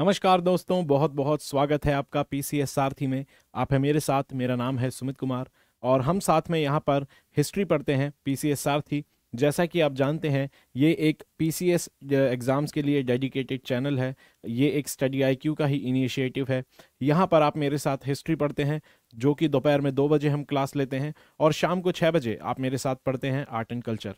नमस्कार दोस्तों बहुत बहुत स्वागत है आपका पी सी एस सारथी में आप है मेरे साथ मेरा नाम है सुमित कुमार और हम साथ में यहाँ पर हिस्ट्री पढ़ते हैं पी सी एस सारथी जैसा कि आप जानते हैं ये एक पी सी एस एग्ज़ाम्स के लिए डेडिकेटेड चैनल है ये एक स्टडी आई क्यू का ही इनिशिएटिव है यहाँ पर आप मेरे साथ हिस्ट्री पढ़ते हैं जो कि दोपहर में दो बजे हम क्लास लेते हैं और शाम को छः बजे आप मेरे साथ पढ़ते हैं आर्ट एंड कल्चर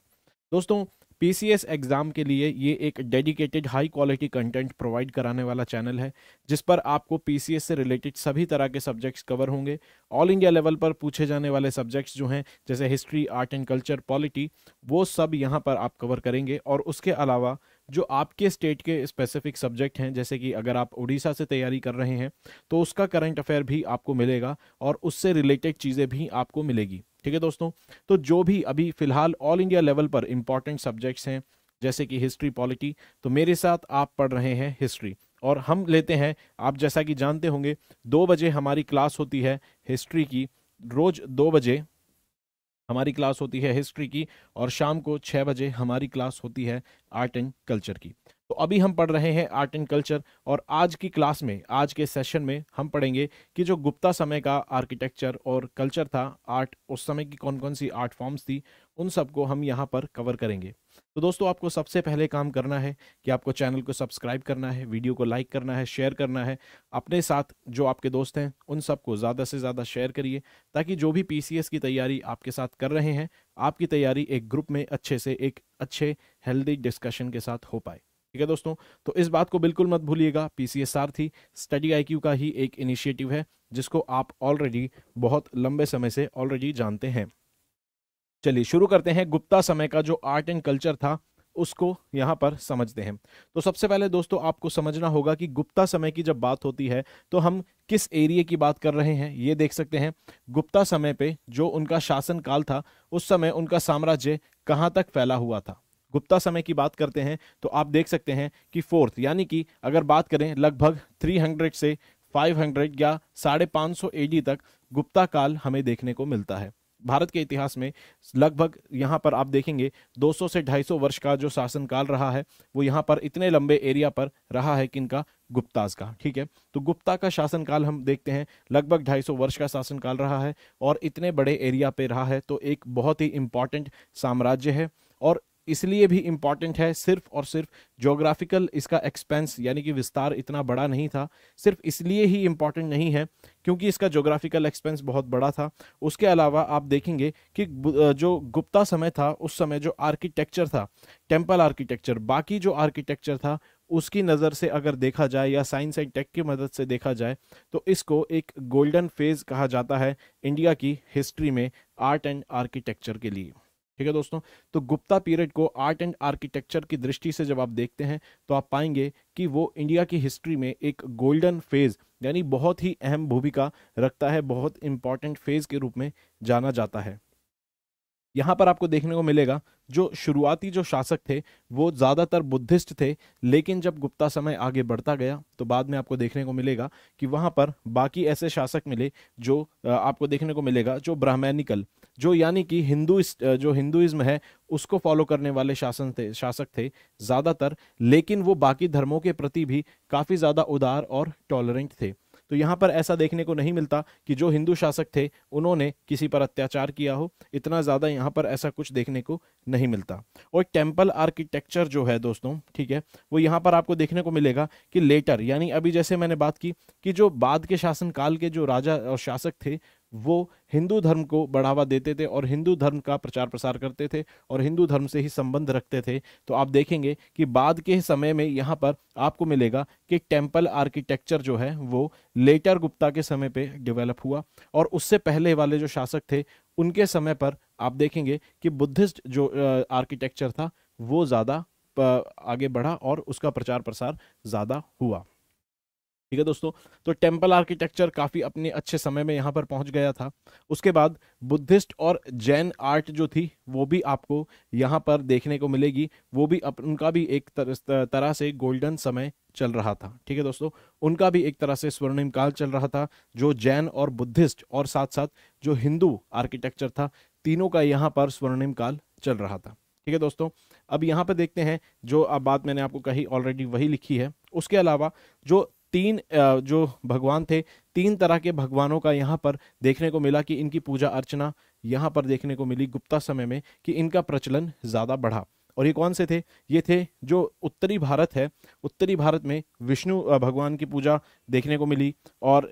दोस्तों पीसीएस एग्ज़ाम के लिए ये एक dedicated high quality content provide कराने वाला चैनल है जिस पर आपको पीसीएस से रिलेटेड सभी तरह के सब्जेक्ट्स कवर होंगे ऑल इंडिया लेवल पर पूछे जाने वाले सब्जेक्ट्स जो हैं जैसे history art and culture polity वो सब यहाँ पर आप कवर करेंगे और उसके अलावा जो आपके स्टेट के स्पेसिफिक सब्जेक्ट हैं जैसे कि अगर आप उड़ीसा से तैयारी कर रहे हैं तो उसका करंट अफेयर भी आपको मिलेगा और उससे रिलेटेड चीज़ें भी आपको मिलेगी ठीक है दोस्तों तो जो भी अभी फिलहाल ऑल इंडिया लेवल पर इंपॉर्टेंट सब्जेक्ट्स हैं जैसे कि हिस्ट्री पॉलिटी तो मेरे साथ आप पढ़ रहे हैं हिस्ट्री और हम लेते हैं आप जैसा कि जानते होंगे दो बजे हमारी क्लास होती है हिस्ट्री की रोज दो बजे हमारी क्लास होती है हिस्ट्री की और शाम को छः बजे हमारी क्लास होती है आर्ट एंड कल्चर की तो अभी हम पढ़ रहे हैं आर्ट एंड कल्चर और आज की क्लास में आज के सेशन में हम पढ़ेंगे कि जो गुप्ता समय का आर्किटेक्चर और कल्चर था आर्ट उस समय की कौन कौन सी आर्ट फॉर्म्स थी उन सबको हम यहाँ पर कवर करेंगे तो दोस्तों आपको सबसे पहले काम करना है कि आपको चैनल को सब्सक्राइब करना है वीडियो को लाइक करना है शेयर करना है अपने साथ जो आपके दोस्त हैं उन सबको ज़्यादा से ज़्यादा शेयर करिए ताकि जो भी पी की तैयारी आपके साथ कर रहे हैं आपकी तैयारी एक ग्रुप में अच्छे से एक अच्छे हेल्दी डिस्कशन के साथ हो पाए ठीक है दोस्तों तो इस बात को बिल्कुल मत भूलिएगा पीसीएसआर थी स्टडी आईक्यू का ही एक इनिशिएटिव है जिसको आप ऑलरेडी बहुत लंबे समय से ऑलरेडी जानते हैं चलिए शुरू करते हैं गुप्ता समय का जो आर्ट एंड कल्चर था उसको यहाँ पर समझते हैं तो सबसे पहले दोस्तों आपको समझना होगा कि गुप्ता समय की जब बात होती है तो हम किस एरिए की बात कर रहे हैं ये देख सकते हैं गुप्ता समय पे जो उनका शासन काल था उस समय उनका साम्राज्य कहाँ तक फैला हुआ था गुप्ता समय की बात करते हैं तो आप देख सकते हैं कि फोर्थ यानी कि अगर बात करें लगभग 300 से 500 या साढ़े पाँच सौ तक गुप्ता काल हमें देखने को मिलता है भारत के इतिहास में लगभग यहाँ पर आप देखेंगे 200 से 250 वर्ष का जो शासनकाल रहा है वो यहाँ पर इतने लंबे एरिया पर रहा है कि इनका गुप्ताज का ठीक है तो गुप्ता का शासनकाल हम देखते हैं लगभग 250 वर्ष का शासनकाल रहा है और इतने बड़े एरिया पे रहा है तो एक बहुत ही इम्पॉर्टेंट साम्राज्य है और इसलिए भी इम्पॉर्टेंट है सिर्फ और सिर्फ जोग्राफिकल इसका एक्सपेंस यानी कि विस्तार इतना बड़ा नहीं था सिर्फ इसलिए ही इम्पॉर्टेंट नहीं है क्योंकि इसका जोग्राफिकल एक्सपेंस बहुत बड़ा था उसके अलावा आप देखेंगे कि जो गुप्ता समय था उस समय जो आर्किटेक्चर था टेम्पल आर्किटेक्चर बाकी जो आर्किटेक्चर था उसकी नज़र से अगर देखा जाए या साइंस एंड टेक की मदद से देखा जाए तो इसको एक गोल्डन फेज़ कहा जाता है इंडिया की हिस्ट्री में आर्ट एंड आर्किटेक्चर के लिए ठीक है दोस्तों तो गुप्ता पीरियड को आर्ट एंड आर्किटेक्चर की दृष्टि से जब आप देखते हैं तो आप पाएंगे कि वो इंडिया की हिस्ट्री में एक गोल्डन फेज़ यानी बहुत ही अहम भूमिका रखता है बहुत इंपॉर्टेंट फेज़ के रूप में जाना जाता है यहाँ पर आपको देखने को मिलेगा जो शुरुआती जो शासक थे वो ज़्यादातर बुद्धिस्ट थे लेकिन जब गुप्ता समय आगे बढ़ता गया तो बाद में आपको देखने को मिलेगा कि वहाँ पर बाकी ऐसे शासक मिले जो आपको देखने को मिलेगा जो ब्राह्मणिकल जो यानी कि हिंदू जो हिंदुइज्म है उसको फॉलो करने वाले शासन थे शासक थे ज़्यादातर लेकिन वो बाकी धर्मों के प्रति भी काफ़ी ज़्यादा उदार और टॉलरेंट थे तो यहाँ पर ऐसा देखने को नहीं मिलता कि जो हिंदू शासक थे उन्होंने किसी पर अत्याचार किया हो इतना ज़्यादा यहाँ पर ऐसा कुछ देखने को नहीं मिलता और टेम्पल आर्किटेक्चर जो है दोस्तों ठीक है वो यहाँ पर आपको देखने को मिलेगा कि लेटर यानी अभी जैसे मैंने बात की कि जो बाद के शासनकाल के जो राजा और शासक थे वो हिंदू धर्म को बढ़ावा देते थे और हिंदू धर्म का प्रचार प्रसार करते थे और हिंदू धर्म से ही संबंध रखते थे तो आप देखेंगे कि बाद के समय में यहाँ पर आपको मिलेगा कि टेम्पल आर्किटेक्चर जो है वो लेटर गुप्ता के समय पे डेवलप हुआ और उससे पहले वाले जो शासक थे उनके समय पर आप देखेंगे कि बुद्धिस्ट जो आर्किटेक्चर था वो ज़्यादा आगे बढ़ा और उसका प्रचार प्रसार ज़्यादा हुआ ठीक है दोस्तों तो टेम्पल आर्किटेक्चर काफ़ी अपने अच्छे समय में यहाँ पर पहुंच गया था उसके बाद बुद्धिस्ट और जैन आर्ट जो थी वो भी आपको यहाँ पर देखने को मिलेगी वो भी अप, उनका भी एक तर, तरह से गोल्डन समय चल रहा था ठीक है दोस्तों उनका भी एक तरह से स्वर्णिम काल चल रहा था जो जैन और बुद्धिस्ट और साथ साथ जो हिंदू आर्किटेक्चर था तीनों का यहाँ पर स्वर्णिम काल चल रहा था ठीक है दोस्तों अब यहाँ पर देखते हैं जो अब बात मैंने आपको कही ऑलरेडी वही लिखी है उसके अलावा जो तीन जो भगवान थे तीन तरह के भगवानों का यहाँ पर देखने को मिला कि इनकी पूजा अर्चना यहाँ पर देखने को मिली गुप्ता समय में कि इनका प्रचलन ज़्यादा बढ़ा और ये कौन से थे ये थे जो उत्तरी भारत है उत्तरी भारत में विष्णु भगवान की पूजा देखने को मिली और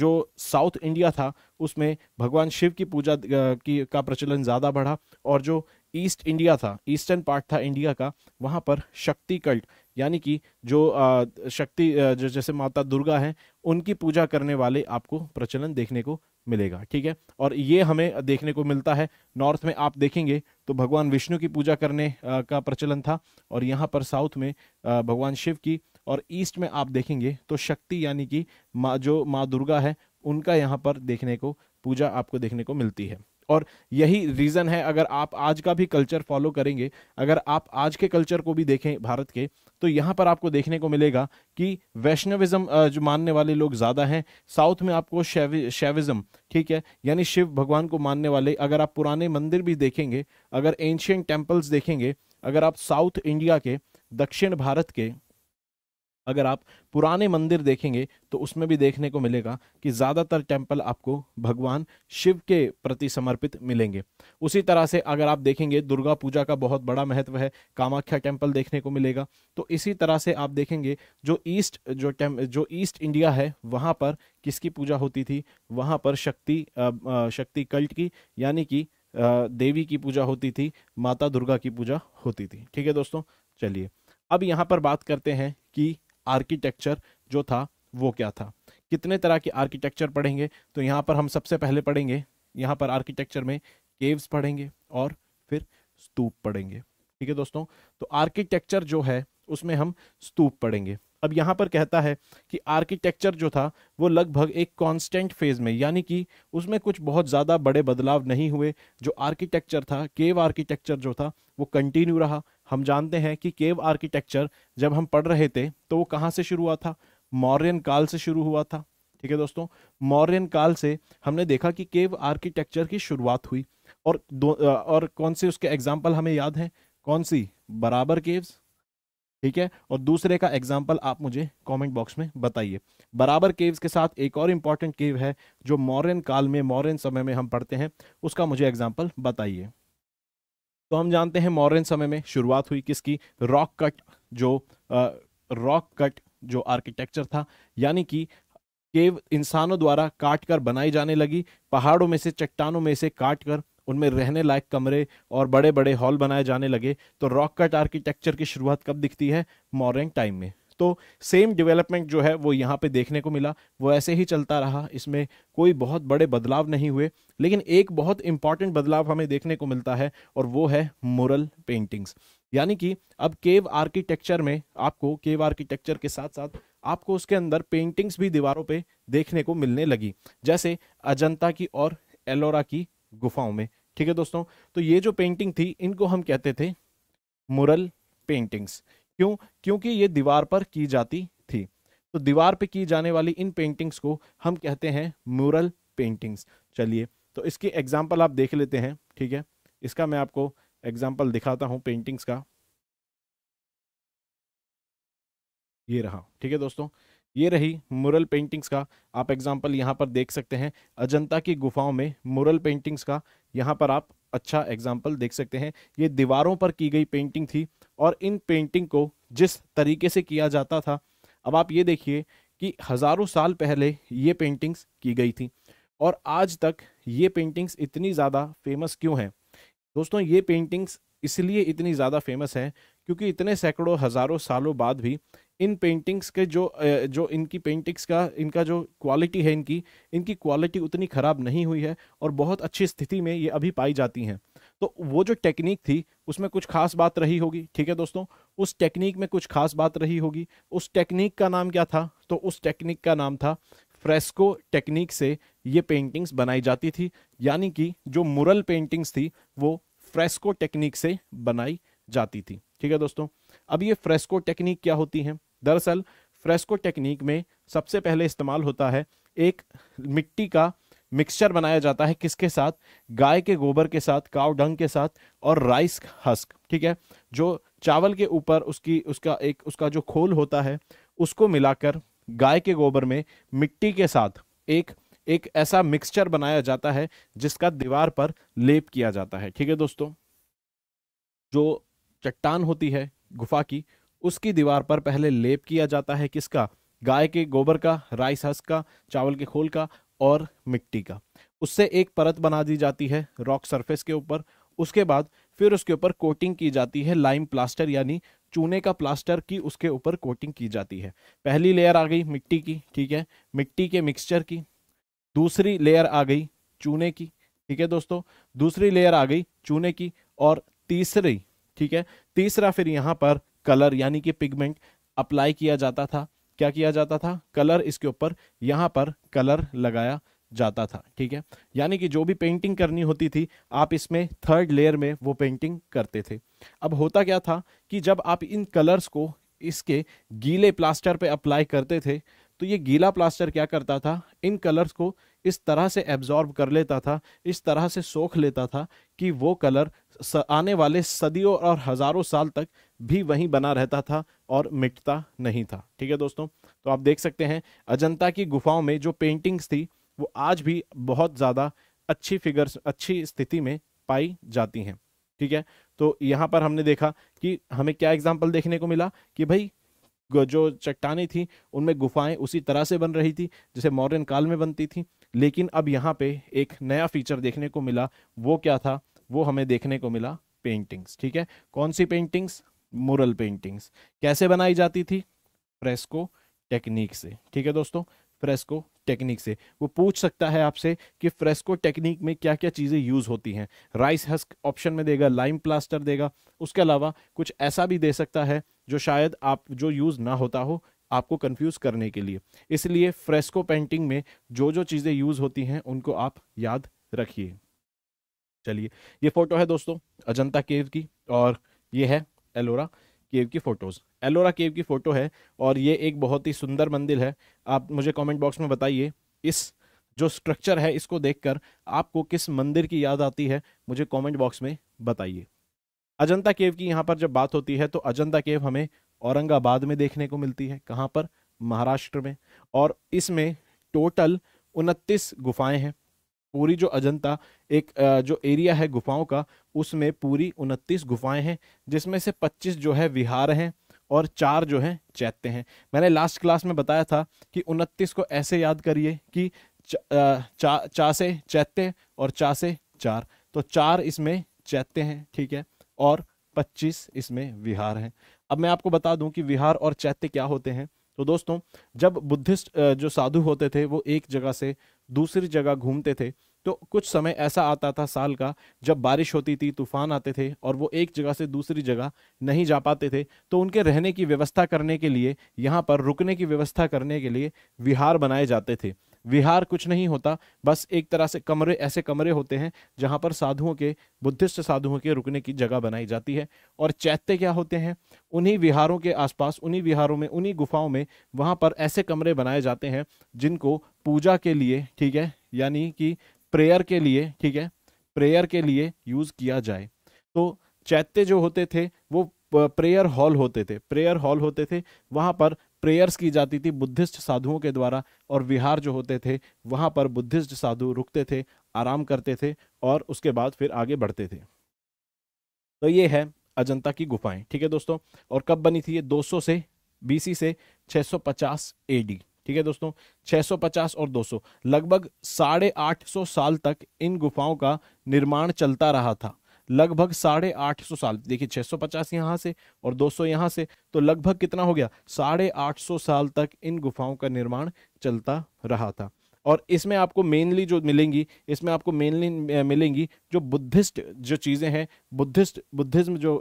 जो साउथ इंडिया था उसमें भगवान शिव की पूजा की का प्रचलन ज़्यादा बढ़ा और जो ईस्ट इंडिया था ईस्टर्न पार्ट था इंडिया का वहाँ पर शक्ति कल्ट यानी कि जो आ, शक्ति जो जैसे माता दुर्गा हैं उनकी पूजा करने वाले आपको प्रचलन देखने को मिलेगा ठीक है और ये हमें देखने को मिलता है नॉर्थ में आप देखेंगे तो भगवान विष्णु की पूजा करने आ, का प्रचलन था और यहाँ पर साउथ में आ, भगवान शिव की और ईस्ट में आप देखेंगे तो शक्ति यानी कि माँ जो माँ दुर्गा है उनका यहाँ पर देखने को पूजा आपको देखने को मिलती है और यही रीज़न है अगर आप आज का भी कल्चर फॉलो करेंगे अगर आप आज के कल्चर को भी देखें भारत के तो यहाँ पर आपको देखने को मिलेगा कि वैष्णविज़्म जो मानने वाले लोग ज़्यादा हैं साउथ में आपको शैव शैविज़्म ठीक है यानी शिव भगवान को मानने वाले अगर आप पुराने मंदिर भी देखेंगे अगर एंशियन टेम्पल्स देखेंगे अगर आप साउथ इंडिया के दक्षिण भारत के अगर आप पुराने मंदिर देखेंगे तो उसमें भी देखने को मिलेगा कि ज़्यादातर टेम्पल आपको भगवान शिव के प्रति समर्पित मिलेंगे उसी तरह से अगर आप देखेंगे दुर्गा पूजा का बहुत बड़ा महत्व है कामाख्या टेम्पल देखने को मिलेगा तो इसी तरह से आप देखेंगे जो ईस्ट जो टेम जो ईस्ट इंडिया है वहाँ पर किसकी पूजा होती थी वहाँ पर शक्ति शक्ति कल्ट की यानी कि देवी की पूजा होती थी माता दुर्गा की पूजा होती थी ठीक है दोस्तों चलिए अब यहाँ पर बात करते हैं कि आर्किटेक्चर जो था वो क्या था कितने तरह के आर्किटेक्चर पढ़ेंगे तो यहाँ पर हम सबसे पहले पढ़ेंगे यहाँ पर आर्किटेक्चर में केव्स पढ़ेंगे और फिर स्तूप पढ़ेंगे ठीक है दोस्तों तो आर्किटेक्चर जो है उसमें हम स्तूप पढ़ेंगे अब यहाँ पर कहता है कि आर्किटेक्चर जो था वो लगभग एक कांस्टेंट फेज में यानी कि उसमें कुछ बहुत ज़्यादा बड़े बदलाव नहीं हुए जो आर्किटेक्चर था केव आर्किटेक्चर जो था वो कंटिन्यू रहा हम जानते हैं कि केव आर्किटेक्चर जब हम पढ़ रहे थे तो वो कहाँ से शुरू हुआ था मौर्यन काल से शुरू हुआ था ठीक है दोस्तों मौर्यन काल से हमने देखा कि केव आर्किटेक्चर की शुरुआत हुई और दो और कौन से उसके एग्जाम्पल हमें याद हैं कौन सी बराबर केव्स ठीक है और दूसरे का एग्जाम्पल आप मुझे कमेंट बॉक्स में बताइए बराबर केव्स के साथ एक और इम्पॉर्टेंट केव है जो मौर्यन काल में मौर्यन समय में हम पढ़ते हैं उसका मुझे एग्जाम्पल बताइए तो हम जानते हैं मॉडर्न समय में शुरुआत हुई किसकी रॉक कट जो रॉक कट जो आर्किटेक्चर था यानी कि केव इंसानों द्वारा काट कर बनाई जाने लगी पहाड़ों में से चट्टानों में से काट कर उनमें रहने लायक कमरे और बड़े बड़े हॉल बनाए जाने लगे तो रॉक कट आर्किटेक्चर की शुरुआत कब दिखती है मॉडर्न टाइम में तो सेम डेवलपमेंट जो है वो यहाँ पे देखने को मिला वो ऐसे ही चलता रहा इसमें कोई बहुत बड़े बदलाव नहीं हुए लेकिन एक बहुत इंपॉर्टेंट बदलाव हमें देखने को मिलता है और वो है मुरल पेंटिंग्स यानी कि अब केव आर्किटेक्चर में आपको केव आर्किटेक्चर के साथ साथ आपको उसके अंदर पेंटिंग्स भी दीवारों पे देखने को मिलने लगी जैसे अजंता की और एलोरा की गुफाओं में ठीक है दोस्तों तो ये जो पेंटिंग थी इनको हम कहते थे मुरल पेंटिंग्स क्यों क्योंकि ये दीवार पर की जाती थी तो दीवार पे की जाने वाली इन पेंटिंग्स को हम कहते हैं म्यूरल पेंटिंग्स चलिए तो इसकी एग्जाम्पल आप देख लेते हैं ठीक है इसका मैं आपको एग्जाम्पल दिखाता हूँ पेंटिंग्स का ये रहा ठीक है दोस्तों ये रही मुरल पेंटिंग्स का आप एग्जाम्पल यहाँ पर देख सकते हैं अजंता की गुफाओं में मुरल पेंटिंग्स का यहाँ पर आप अच्छा एग्जाम्पल देख सकते हैं ये दीवारों पर की गई पेंटिंग थी और इन पेंटिंग को जिस तरीके से किया जाता था अब आप ये देखिए कि हज़ारों साल पहले ये पेंटिंग्स की गई थी और आज तक ये पेंटिंग्स इतनी ज़्यादा फेमस क्यों हैं दोस्तों ये पेंटिंग्स इसलिए इतनी ज़्यादा फेमस हैं क्योंकि इतने सैकड़ों हज़ारों सालों बाद भी इन पेंटिंग्स के जो जो इनकी पेंटिंग्स का इनका जो क्वालिटी है इनकी इनकी क्वालिटी उतनी ख़राब नहीं हुई है और बहुत अच्छी स्थिति में ये अभी पाई जाती हैं तो वो जो टेक्निक थी उसमें कुछ खास बात रही होगी ठीक है दोस्तों उस टेक्निक में कुछ खास बात रही होगी उस टेक्निक का नाम क्या था तो उस टेक्निक का नाम था फ्रेस्को टेक्निक से ये पेंटिंग्स बनाई जाती थी यानी कि जो मुरल पेंटिंग्स थी वो फ्रेस्को टेक्निक से बनाई जाती थी ठीक है दोस्तों अब ये फ्रेस्को टेक्निक क्या होती है दरअसल फ्रेस्को टेक्निक में सबसे पहले इस्तेमाल होता है एक मिट्टी का मिक्सचर बनाया जाता है किसके साथ गाय के गोबर के साथ काव डंग के साथ और राइस हस्क ठीक है जो चावल के ऊपर उसकी उसका एक उसका जो खोल होता है उसको मिलाकर गाय के गोबर में मिट्टी के साथ एक एक ऐसा मिक्सचर बनाया जाता है जिसका दीवार पर लेप किया जाता है ठीक है दोस्तों जो चट्टान होती है गुफा की उसकी दीवार पर पहले लेप किया जाता है किसका गाय के गोबर का राइस हस का चावल के खोल का और मिट्टी का उससे एक परत बना दी जाती है रॉक सरफेस के ऊपर उसके बाद फिर उसके ऊपर कोटिंग की जाती है लाइम प्लास्टर यानी चूने का प्लास्टर की उसके ऊपर कोटिंग की जाती है पहली लेयर आ गई मिट्टी की ठीक है मिट्टी के मिक्सचर की दूसरी लेयर आ गई चूने की ठीक है दोस्तों दूसरी लेयर आ गई चूने की और तीसरी ठीक है तीसरा फिर यहाँ पर कलर यानी कि पिगमेंट अप्लाई किया जाता था क्या किया जाता था कलर इसके ऊपर यहाँ पर कलर लगाया जाता था ठीक है यानी कि जो भी पेंटिंग करनी होती थी आप इसमें थर्ड लेयर में वो पेंटिंग करते थे अब होता क्या था कि जब आप इन कलर्स को इसके गीले प्लास्टर पे अप्लाई करते थे तो ये गीला प्लास्टर क्या करता था इन कलर्स को इस तरह से एब्जॉर्ब कर लेता था इस तरह से सोख लेता था कि वो कलर आने वाले सदियों और हज़ारों साल तक भी वहीं बना रहता था और मिटता नहीं था ठीक है दोस्तों तो आप देख सकते हैं अजंता की गुफाओं में जो पेंटिंग्स थी वो आज भी बहुत ज़्यादा अच्छी फिगर्स अच्छी स्थिति में पाई जाती हैं ठीक है तो यहाँ पर हमने देखा कि हमें क्या एग्जाम्पल देखने को मिला कि भाई जो चट्टानें थी उनमें गुफाएं उसी तरह से बन रही थी जैसे मॉडर्न काल में बनती थी लेकिन अब यहाँ पे एक नया फीचर देखने को मिला वो क्या था वो हमें देखने को मिला पेंटिंग्स ठीक है कौन सी पेंटिंग्स मुरल पेंटिंग्स कैसे बनाई जाती थी फ्रेस्को टेक्निक से ठीक है दोस्तों फ्रेस्को टेक्निक से वो पूछ सकता है आपसे कि फ्रेस्को टेक्निक में क्या क्या चीज़ें यूज़ होती हैं राइस हस्क ऑप्शन में देगा लाइम प्लास्टर देगा उसके अलावा कुछ ऐसा भी दे सकता है जो शायद आप जो यूज़ ना होता हो आपको कंफ्यूज करने के लिए इसलिए फ्रेस्को पेंटिंग में जो जो चीज़ें यूज़ होती हैं उनको आप याद रखिए चलिए ये फोटो है दोस्तों अजंता केव की और ये है एलोरा केव की फ़ोटोज़ एलोरा केव की फ़ोटो है और ये एक बहुत ही सुंदर मंदिर है आप मुझे कमेंट बॉक्स में बताइए इस जो स्ट्रक्चर है इसको देखकर आपको किस मंदिर की याद आती है मुझे कमेंट बॉक्स में बताइए अजंता केव की यहाँ पर जब बात होती है तो अजंता केव हमें औरंगाबाद में देखने को मिलती है कहाँ पर महाराष्ट्र में और इसमें टोटल उनतीस गुफाएं हैं पूरी जो अजंता एक जो एरिया है गुफाओं का उसमें पूरी उनतीस गुफाएं हैं जिसमें से 25 जो है विहार हैं और चार जो हैं चैत्य हैं मैंने लास्ट क्लास में बताया था कि उनतीस को ऐसे याद करिए कि चा, चा, चा से चैत्य और चा से चार तो चार इसमें चैत्य हैं ठीक है और 25 इसमें विहार हैं अब मैं आपको बता दूं कि विहार और चैत्य क्या होते हैं तो दोस्तों जब बुद्धिस्ट जो साधु होते थे वो एक जगह से दूसरी जगह घूमते थे तो कुछ समय ऐसा आता था साल का जब बारिश होती थी तूफान आते थे और वो एक जगह से दूसरी जगह नहीं जा पाते थे तो उनके रहने की व्यवस्था करने के लिए यहाँ पर रुकने की व्यवस्था करने के लिए विहार बनाए जाते थे विहार कुछ नहीं होता बस एक तरह से कमरे ऐसे कमरे होते हैं जहाँ पर साधुओं के बुद्धिस्ट साधुओं के रुकने की जगह बनाई जाती है और चैत्य क्या होते हैं उन्हीं विहारों के आसपास उन्हीं विहारों में उन्हीं गुफाओं में वहाँ पर ऐसे कमरे बनाए जाते हैं जिनको पूजा के लिए ठीक है यानी कि प्रेयर के लिए ठीक है प्रेयर के लिए यूज़ किया जाए तो चैत्य जो होते थे वो प्रेयर हॉल होते थे प्रेयर हॉल होते थे वहाँ पर प्रेयर्स की जाती थी बुद्धिस्ट साधुओं के द्वारा और विहार जो होते थे वहाँ पर बुद्धिस्ट साधु रुकते थे आराम करते थे और उसके बाद फिर आगे बढ़ते थे तो ये है अजंता की गुफाएं ठीक है दोस्तों और कब बनी थी ये 200 से बीसी से 650 एडी ठीक है दोस्तों 650 और 200 लगभग साढ़े आठ सौ साल तक इन गुफाओं का निर्माण चलता रहा था लगभग साढ़े आठ सौ साल देखिए 650 यहाँ से और 200 सौ यहाँ से तो लगभग कितना हो गया साढ़े आठ सौ साल तक इन गुफाओं का निर्माण चलता रहा था और इसमें आपको मेनली जो मिलेंगी इसमें आपको मेनली मिलेंगी जो बुद्धिस्ट जो चीज़ें हैं बुद्धिस्ट बुद्धिज्म जो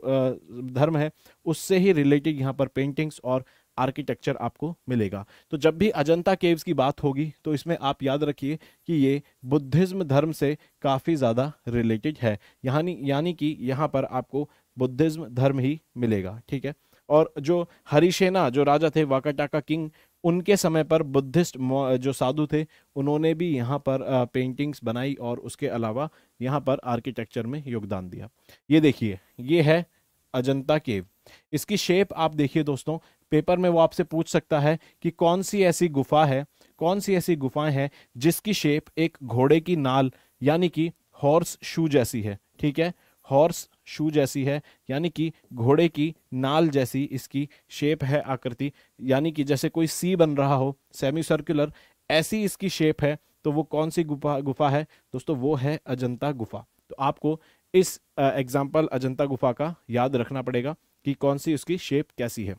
धर्म है उससे ही रिलेटेड यहाँ पर पेंटिंग्स और आर्किटेक्चर आपको मिलेगा तो जब भी अजंता केव्स की बात होगी तो इसमें आप याद रखिए कि ये बुद्धिज़्म धर्म से काफ़ी ज़्यादा रिलेटेड है यानी यानी कि यहाँ पर आपको बुद्धिज़्म धर्म ही मिलेगा ठीक है और जो हरिशेना जो राजा थे वाकाटाका किंग उनके समय पर बुद्धिस्ट जो साधु थे उन्होंने भी यहाँ पर पेंटिंग्स बनाई और उसके अलावा यहाँ पर आर्किटेक्चर में योगदान दिया ये देखिए ये है अजंता केव इसकी शेप आप देखिए दोस्तों पेपर में वो आपसे पूछ सकता है कि कौन सी ऐसी गुफा है कौन सी ऐसी गुफाएं हैं जिसकी शेप एक घोड़े की नाल यानी कि हॉर्स शू जैसी है ठीक है हॉर्स शू जैसी है यानी कि घोड़े की नाल जैसी इसकी शेप है आकृति यानी कि जैसे कोई सी बन रहा हो सेमी सर्कुलर ऐसी इसकी शेप है तो वो कौन सी गुफा गुफा है दोस्तों वो है अजंता गुफा तो आपको इस एग्जाम्पल अजंता गुफा का याद रखना पड़ेगा कि कौन सी उसकी शेप कैसी है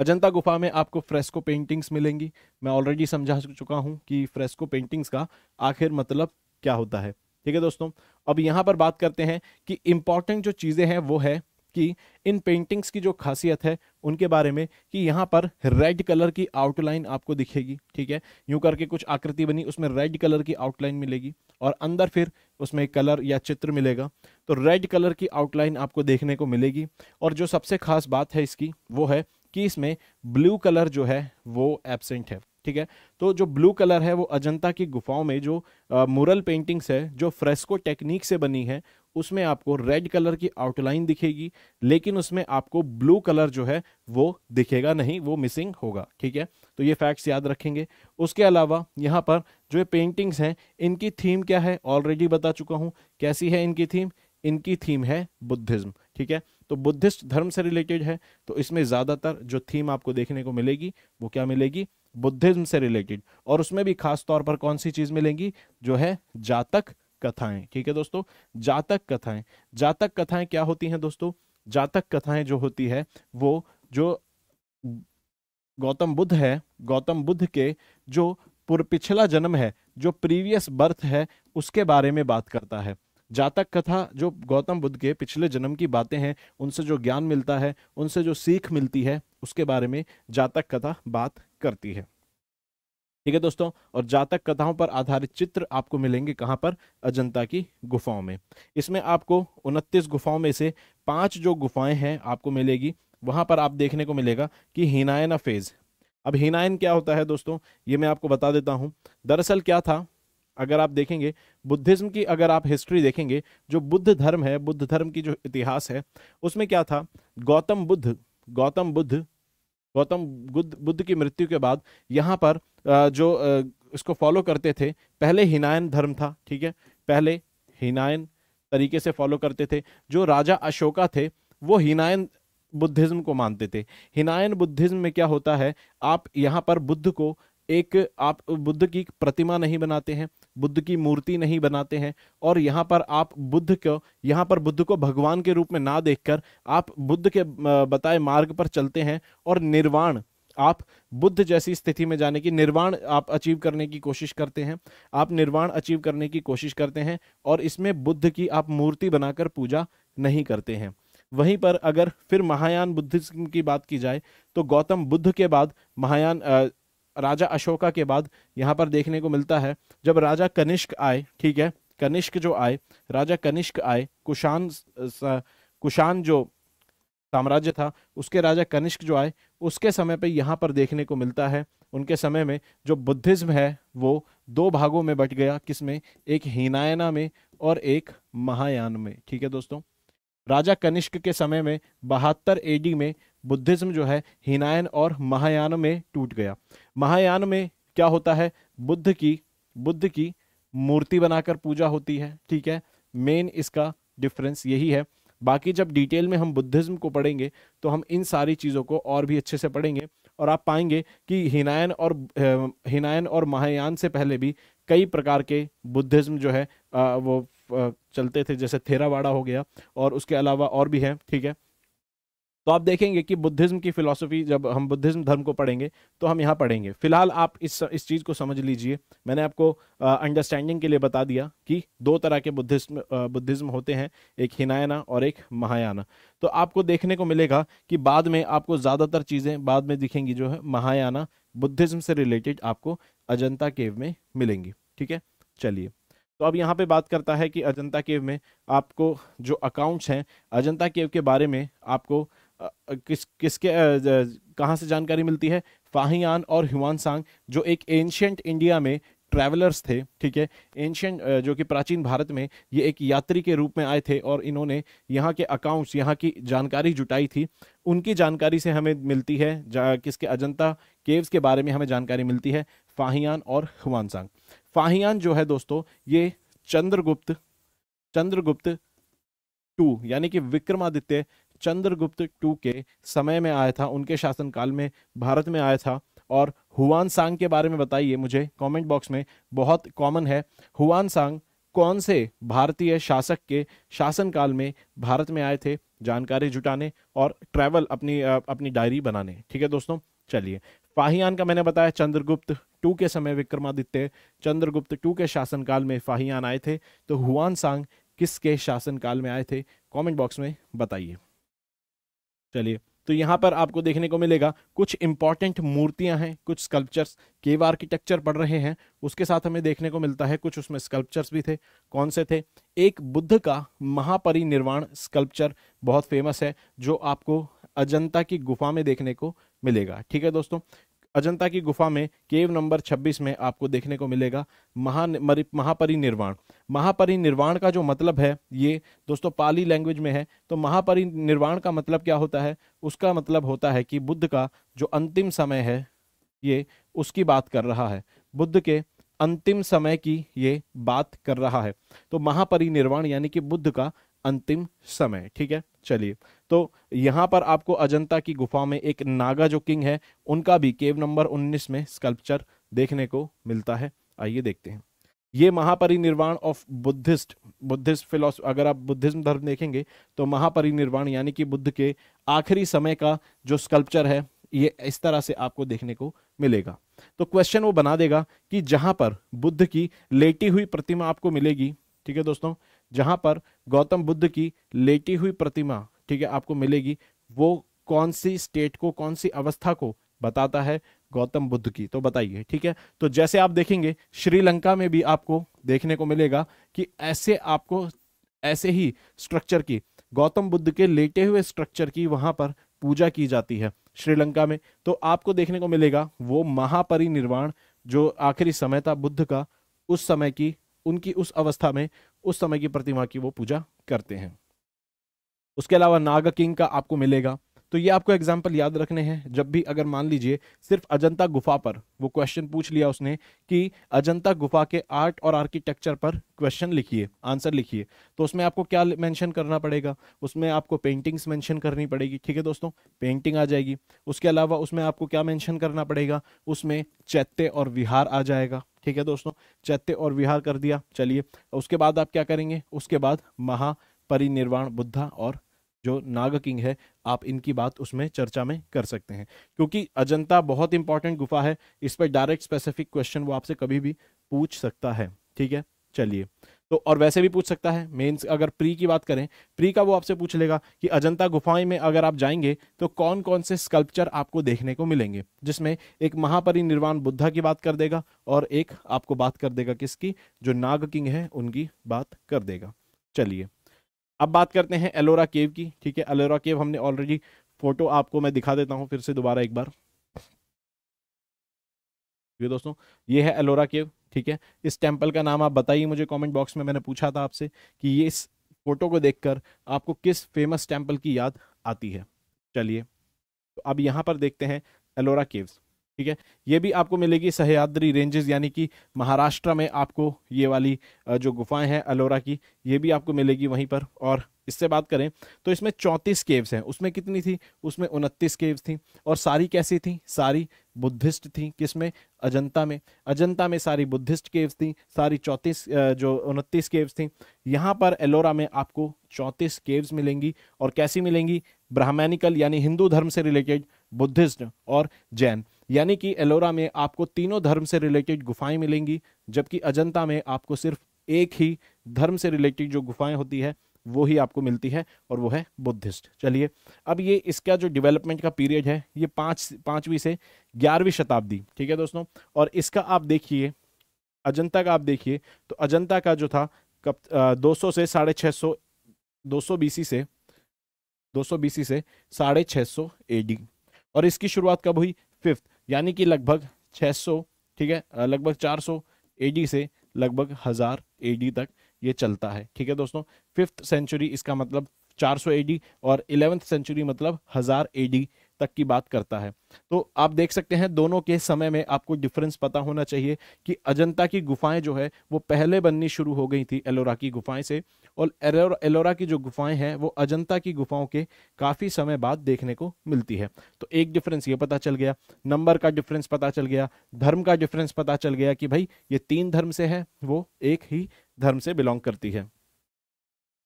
अजंता गुफा में आपको फ्रेस्को पेंटिंग्स मिलेंगी मैं ऑलरेडी समझा चुका हूं कि फ्रेस्को पेंटिंग्स का आखिर मतलब क्या होता है ठीक है दोस्तों अब यहां पर बात करते हैं कि इंपॉर्टेंट जो चीज़ें हैं वो है कि इन पेंटिंग्स की जो खासियत है उनके बारे में कि यहाँ पर रेड कलर की आउटलाइन आपको दिखेगी ठीक है यूं करके कुछ आकृति बनी उसमें रेड कलर की आउटलाइन मिलेगी और अंदर फिर उसमें कलर या चित्र मिलेगा तो रेड कलर की आउटलाइन आपको देखने को मिलेगी और जो सबसे खास बात है इसकी वो है कि इसमें ब्लू कलर जो है वो एबसेंट है ठीक है तो जो ब्लू कलर है वो अजंता की गुफाओं में जो मुरल पेंटिंग्स है जो फ्रेस्को टेक्निक से बनी है उसमें आपको रेड कलर की आउटलाइन दिखेगी लेकिन उसमें आपको ब्लू कलर जो है वो दिखेगा नहीं वो मिसिंग होगा ठीक है तो ये फैक्ट्स याद रखेंगे उसके अलावा यहाँ पर जो पेंटिंग्स हैं इनकी थीम क्या है ऑलरेडी बता चुका हूँ कैसी है इनकी थीम इनकी थीम है बुद्धिज्म ठीक है तो बुद्धिस्ट धर्म से रिलेटेड है तो इसमें ज़्यादातर जो थीम आपको देखने को मिलेगी वो क्या मिलेगी बुद्धिज्म से रिलेटेड और उसमें भी खास तौर पर कौन सी चीज़ मिलेंगी जो है जातक कथाएं ठीक है दोस्तों जातक कथाएं जातक कथाएं क्या होती हैं दोस्तों जातक कथाएं जो होती है वो जो गौतम बुद्ध है गौतम बुद्ध के जो पिछला जन्म है जो प्रीवियस बर्थ है उसके बारे में बात करता है जातक कथा जो गौतम बुद्ध के पिछले जन्म की बातें हैं उनसे जो ज्ञान मिलता है उनसे जो सीख मिलती है उसके बारे में जातक कथा बात करती है ठीक है दोस्तों और जातक कथाओं पर आधारित चित्र आपको मिलेंगे कहाँ पर अजंता की गुफाओं में इसमें आपको उनतीस गुफाओं में से पांच जो गुफाएं हैं आपको मिलेगी वहाँ पर आप देखने को मिलेगा कि हिनायन फेज अब हिनायन क्या होता है दोस्तों ये मैं आपको बता देता हूँ दरअसल क्या था अगर आप देखेंगे बुद्धिज्म की अगर आप हिस्ट्री देखेंगे जो बुद्ध धर्म है बुद्ध धर्म की जो इतिहास है उसमें क्या था गौतम बुद्ध गौतम बुद्ध गौतम बुद्ध बुद्ध की मृत्यु के बाद यहाँ पर जो इसको फॉलो करते थे पहले हिनायन धर्म था ठीक है पहले हिनायन तरीके से फॉलो करते थे जो राजा अशोका थे वो हिनायन बुद्धिज्म को मानते थे हिनायन बुद्धिज्म में क्या होता है आप यहाँ पर बुद्ध को एक आप बुद्ध की प्रतिमा नहीं बनाते हैं बुद्ध की मूर्ति नहीं बनाते हैं और यहाँ पर आप बुद्ध को यहाँ पर बुद्ध को भगवान के रूप में ना देखकर आप बुद्ध के बताए मार्ग पर चलते हैं और निर्वाण आप बुद्ध जैसी स्थिति में जाने की निर्वाण आप अचीव करने की कोशिश करते हैं आप निर्वाण अचीव करने की कोशिश करते हैं और इसमें बुद्ध की आप मूर्ति बनाकर पूजा नहीं करते हैं वहीं पर अगर फिर महायान बुद्धिज्म की बात की जाए तो गौतम बुद्ध के बाद महायान राजा अशोका के बाद यहाँ पर देखने को मिलता है जब राजा कनिष्क आए ठीक है कनिष्क जो आए राजा कनिष्क आए कुशान कुशान जो साम्राज्य था उसके राजा कनिष्क जो आए उसके समय पे यहाँ पर देखने को मिलता है उनके समय में जो बुद्धिज्म है वो दो भागों में बट गया किसमें एक हीनायना में और एक महायान में ठीक है दोस्तों राजा कनिष्क के समय में बहत्तर एडी में बुद्धिज्म जो है हीनायन और महायान में टूट गया महायान में क्या होता है बुद्ध की बुद्ध की मूर्ति बनाकर पूजा होती है ठीक है मेन इसका डिफरेंस यही है बाकी जब डिटेल में हम बुद्धिज्म को पढ़ेंगे तो हम इन सारी चीज़ों को और भी अच्छे से पढ़ेंगे और आप पाएंगे कि हिनायन और हिनायन और महायान से पहले भी कई प्रकार के बुद्धिज्म जो है वो चलते थे जैसे थेरावाड़ा हो गया और उसके अलावा और भी है ठीक है तो आप देखेंगे कि बुद्धिज्म की फिलॉसफी जब हम बुद्धिज्म धर्म को पढ़ेंगे तो हम यहाँ पढ़ेंगे फिलहाल आप इस इस चीज़ को समझ लीजिए मैंने आपको अंडरस्टैंडिंग के लिए बता दिया कि दो तरह के बुद्धिस्म बुद्धिज्म होते हैं एक हिनायना और एक महायाना तो आपको देखने को मिलेगा कि बाद में आपको ज़्यादातर चीज़ें बाद में दिखेंगी जो है महायाना बुद्धिज्म से रिलेटेड आपको अजंता केव में मिलेंगी ठीक है चलिए तो अब यहाँ पे बात करता है कि अजंता केव में आपको जो अकाउंट्स हैं अजंता केव के बारे में आपको किस किसके कहाँ से जानकारी मिलती है फाहियान और ह्यूमान सांग जो एक एंशियंट इंडिया में ट्रैवलर्स थे ठीक है एंशियंट जो कि प्राचीन भारत में ये एक यात्री के रूप में आए थे और इन्होंने यहाँ के अकाउंट्स यहाँ की जानकारी जुटाई थी उनकी जानकारी से हमें मिलती है किसके अजंता केव्स के बारे में हमें जानकारी मिलती है फाहियान और सांग फाहियान जो है दोस्तों ये चंद्रगुप्त चंद्रगुप्त टू यानी कि विक्रमादित्य चंद्रगुप्त टू के समय में आया था उनके शासनकाल में भारत में आया था और हुआन सांग के बारे में बताइए मुझे कमेंट बॉक्स में बहुत कॉमन है हुआन सांग कौन से भारतीय शासक के शासनकाल में भारत में आए थे जानकारी जुटाने और ट्रैवल अपनी अपनी डायरी बनाने ठीक है दोस्तों चलिए फाहियान का मैंने बताया चंद्रगुप्त टू के समय विक्रमादित्य चंद्रगुप्त टू के शासनकाल में फाहियान आए थे तो हुआन सांग किसके शासनकाल में आए थे कमेंट बॉक्स में बताइए चलिए तो यहाँ पर आपको देखने को मिलेगा कुछ इंपॉर्टेंट मूर्तियां हैं कुछ स्कल्पचर्स केव आर्किटेक्चर पढ़ रहे हैं उसके साथ हमें देखने को मिलता है कुछ उसमें स्कल्पचर्स भी थे कौन से थे एक बुद्ध का महापरिनिर्वाण स्कल्पचर बहुत फेमस है जो आपको अजंता की गुफा में देखने को मिलेगा ठीक है दोस्तों अजंता की गुफा में केव नंबर 26 में आपको देखने को मिलेगा महा महापरिनिर्वाण महापरिनिर्वाण का जो मतलब है ये दोस्तों पाली लैंग्वेज में है तो महापरिनिर्वाण का मतलब क्या होता है उसका मतलब होता है कि बुद्ध का जो अंतिम समय है ये उसकी बात कर रहा है बुद्ध के अंतिम समय की ये बात कर रहा है तो महापरिनिर्वाण यानी कि बुद्ध का अंतिम समय ठीक है चलिए तो यहाँ पर आपको अजंता की गुफा में एक नागा जो किंग है उनका भी केव नंबर 19 में स्कल्पचर देखने को मिलता है आइए देखते हैं ये महापरिनिर्वाण ऑफ बुद्धिस्ट बुद्धिस्ट फिलोस अगर आप बुद्धिज्म धर्म देखेंगे तो महापरिनिर्वाण यानी कि बुद्ध के आखिरी समय का जो स्कल्पचर है ये इस तरह से आपको देखने को मिलेगा तो क्वेश्चन वो बना देगा कि जहां पर बुद्ध की लेटी हुई प्रतिमा आपको मिलेगी ठीक है दोस्तों जहां पर गौतम बुद्ध की लेटी हुई प्रतिमा ठीक है आपको मिलेगी वो कौन सी स्टेट को कौन सी अवस्था को बताता है गौतम बुद्ध की तो बताइए ठीक है तो जैसे आप देखेंगे श्रीलंका में भी आपको देखने को मिलेगा कि ऐसे आपको ऐसे ही स्ट्रक्चर की गौतम बुद्ध के लेटे हुए स्ट्रक्चर की वहां पर पूजा की जाती है श्रीलंका में तो आपको देखने को मिलेगा वो महापरिनिर्वाण जो आखिरी समय था बुद्ध का उस समय की उनकी उस अवस्था में उस समय की प्रतिमा की वो पूजा करते हैं उसके अलावा नागा किंग का आपको मिलेगा तो ये आपको एग्जाम्पल याद रखने हैं जब भी अगर मान लीजिए सिर्फ अजंता गुफा पर वो क्वेश्चन पूछ लिया उसने कि अजंता गुफा के आर्ट और आर्किटेक्चर पर क्वेश्चन लिखिए आंसर लिखिए तो उसमें आपको क्या मेंशन करना पड़ेगा उसमें आपको पेंटिंग्स मेंशन करनी पड़ेगी ठीक है दोस्तों पेंटिंग आ जाएगी उसके अलावा उसमें आपको क्या मैंशन करना पड़ेगा उसमें चैत्य और विहार आ जाएगा ठीक है दोस्तों चैत्य और विहार कर दिया चलिए उसके बाद आप क्या करेंगे उसके बाद महा परिनिर्वाण बुद्धा और जो नाग किंग है आप इनकी बात उसमें चर्चा में कर सकते हैं क्योंकि अजंता बहुत इंपॉर्टेंट गुफा है इस पर डायरेक्ट स्पेसिफिक क्वेश्चन वो आपसे कभी भी पूछ सकता है ठीक है चलिए तो और वैसे भी पूछ सकता है मेंस अगर प्री की बात करें प्री का वो आपसे पूछ लेगा कि अजंता गुफाएं में अगर आप जाएंगे तो कौन कौन से स्कल्पचर आपको देखने को मिलेंगे जिसमें एक महापरिनिर्वाण बुद्धा की बात कर देगा और एक आपको बात कर देगा किसकी जो नाग किंग है उनकी बात कर देगा चलिए अब बात करते हैं एलोरा केव की ठीक है एलोरा केव हमने ऑलरेडी फोटो आपको मैं दिखा देता हूँ फिर से दोबारा एक बार ये दोस्तों ये है एलोरा केव ठीक है इस टेम्पल का नाम आप बताइए मुझे कमेंट बॉक्स में मैंने पूछा था आपसे कि ये इस फोटो को देखकर आपको किस फेमस टेम्पल की याद आती है चलिए तो अब यहाँ पर देखते हैं एलोरा केव्स ठीक है ये भी आपको मिलेगी सहयाद्री रेंजेस यानी कि महाराष्ट्र में आपको ये वाली जो गुफाएं हैं अलोरा की ये भी आपको मिलेगी वहीं पर और इससे बात करें तो इसमें चौंतीस केव्स हैं उसमें कितनी थी उसमें उनतीस केव्स थी और सारी कैसी थी सारी बुद्धिस्ट थी किसमें अजंता में अजंता में सारी बुद्धिस्ट केव्स थी सारी चौंतीस जो उनतीस केव्स थी यहाँ पर एलोरा में आपको चौंतीस केव्स मिलेंगी और कैसी मिलेंगी ब्राह्मणिकल यानी हिंदू धर्म से रिलेटेड बुद्धिस्ट और जैन यानी कि एलोरा में आपको तीनों धर्म से रिलेटेड गुफाएं मिलेंगी जबकि अजंता में आपको सिर्फ एक ही धर्म से रिलेटेड जो गुफाएं होती है वो ही आपको मिलती है और वो है बुद्धिस्ट चलिए अब ये इसका जो डेवलपमेंट का पीरियड है ये पाँच पाँचवीं से ग्यारहवीं शताब्दी ठीक है दोस्तों और इसका आप देखिए अजंता का आप देखिए तो अजंता का जो था कब दो सौ से साढ़े छः सौ दो सौ बीसी से दो सौ बीसी से साढ़े छः सौ ए और इसकी शुरुआत कब हुई फिफ्थ यानी कि लगभग 600 ठीक है लगभग 400 डी से लगभग हजार डी तक ये चलता है ठीक है दोस्तों फिफ्थ सेंचुरी इसका मतलब 400 डी और इलेवेंथ सेंचुरी मतलब हजार डी तक की बात करता है तो आप देख सकते हैं दोनों के समय में आपको डिफरेंस पता होना चाहिए कि अजंता की गुफाएं जो है वो पहले बननी शुरू हो गई थी एलोरा की गुफाएं से और एलोरा, एलोरा की जो गुफाएं हैं वो अजंता की गुफाओं के काफ़ी समय बाद देखने को मिलती है तो एक डिफरेंस ये पता चल गया नंबर का डिफरेंस पता चल गया धर्म का डिफरेंस पता चल गया कि भाई ये तीन धर्म से है वो एक ही धर्म से बिलोंग करती है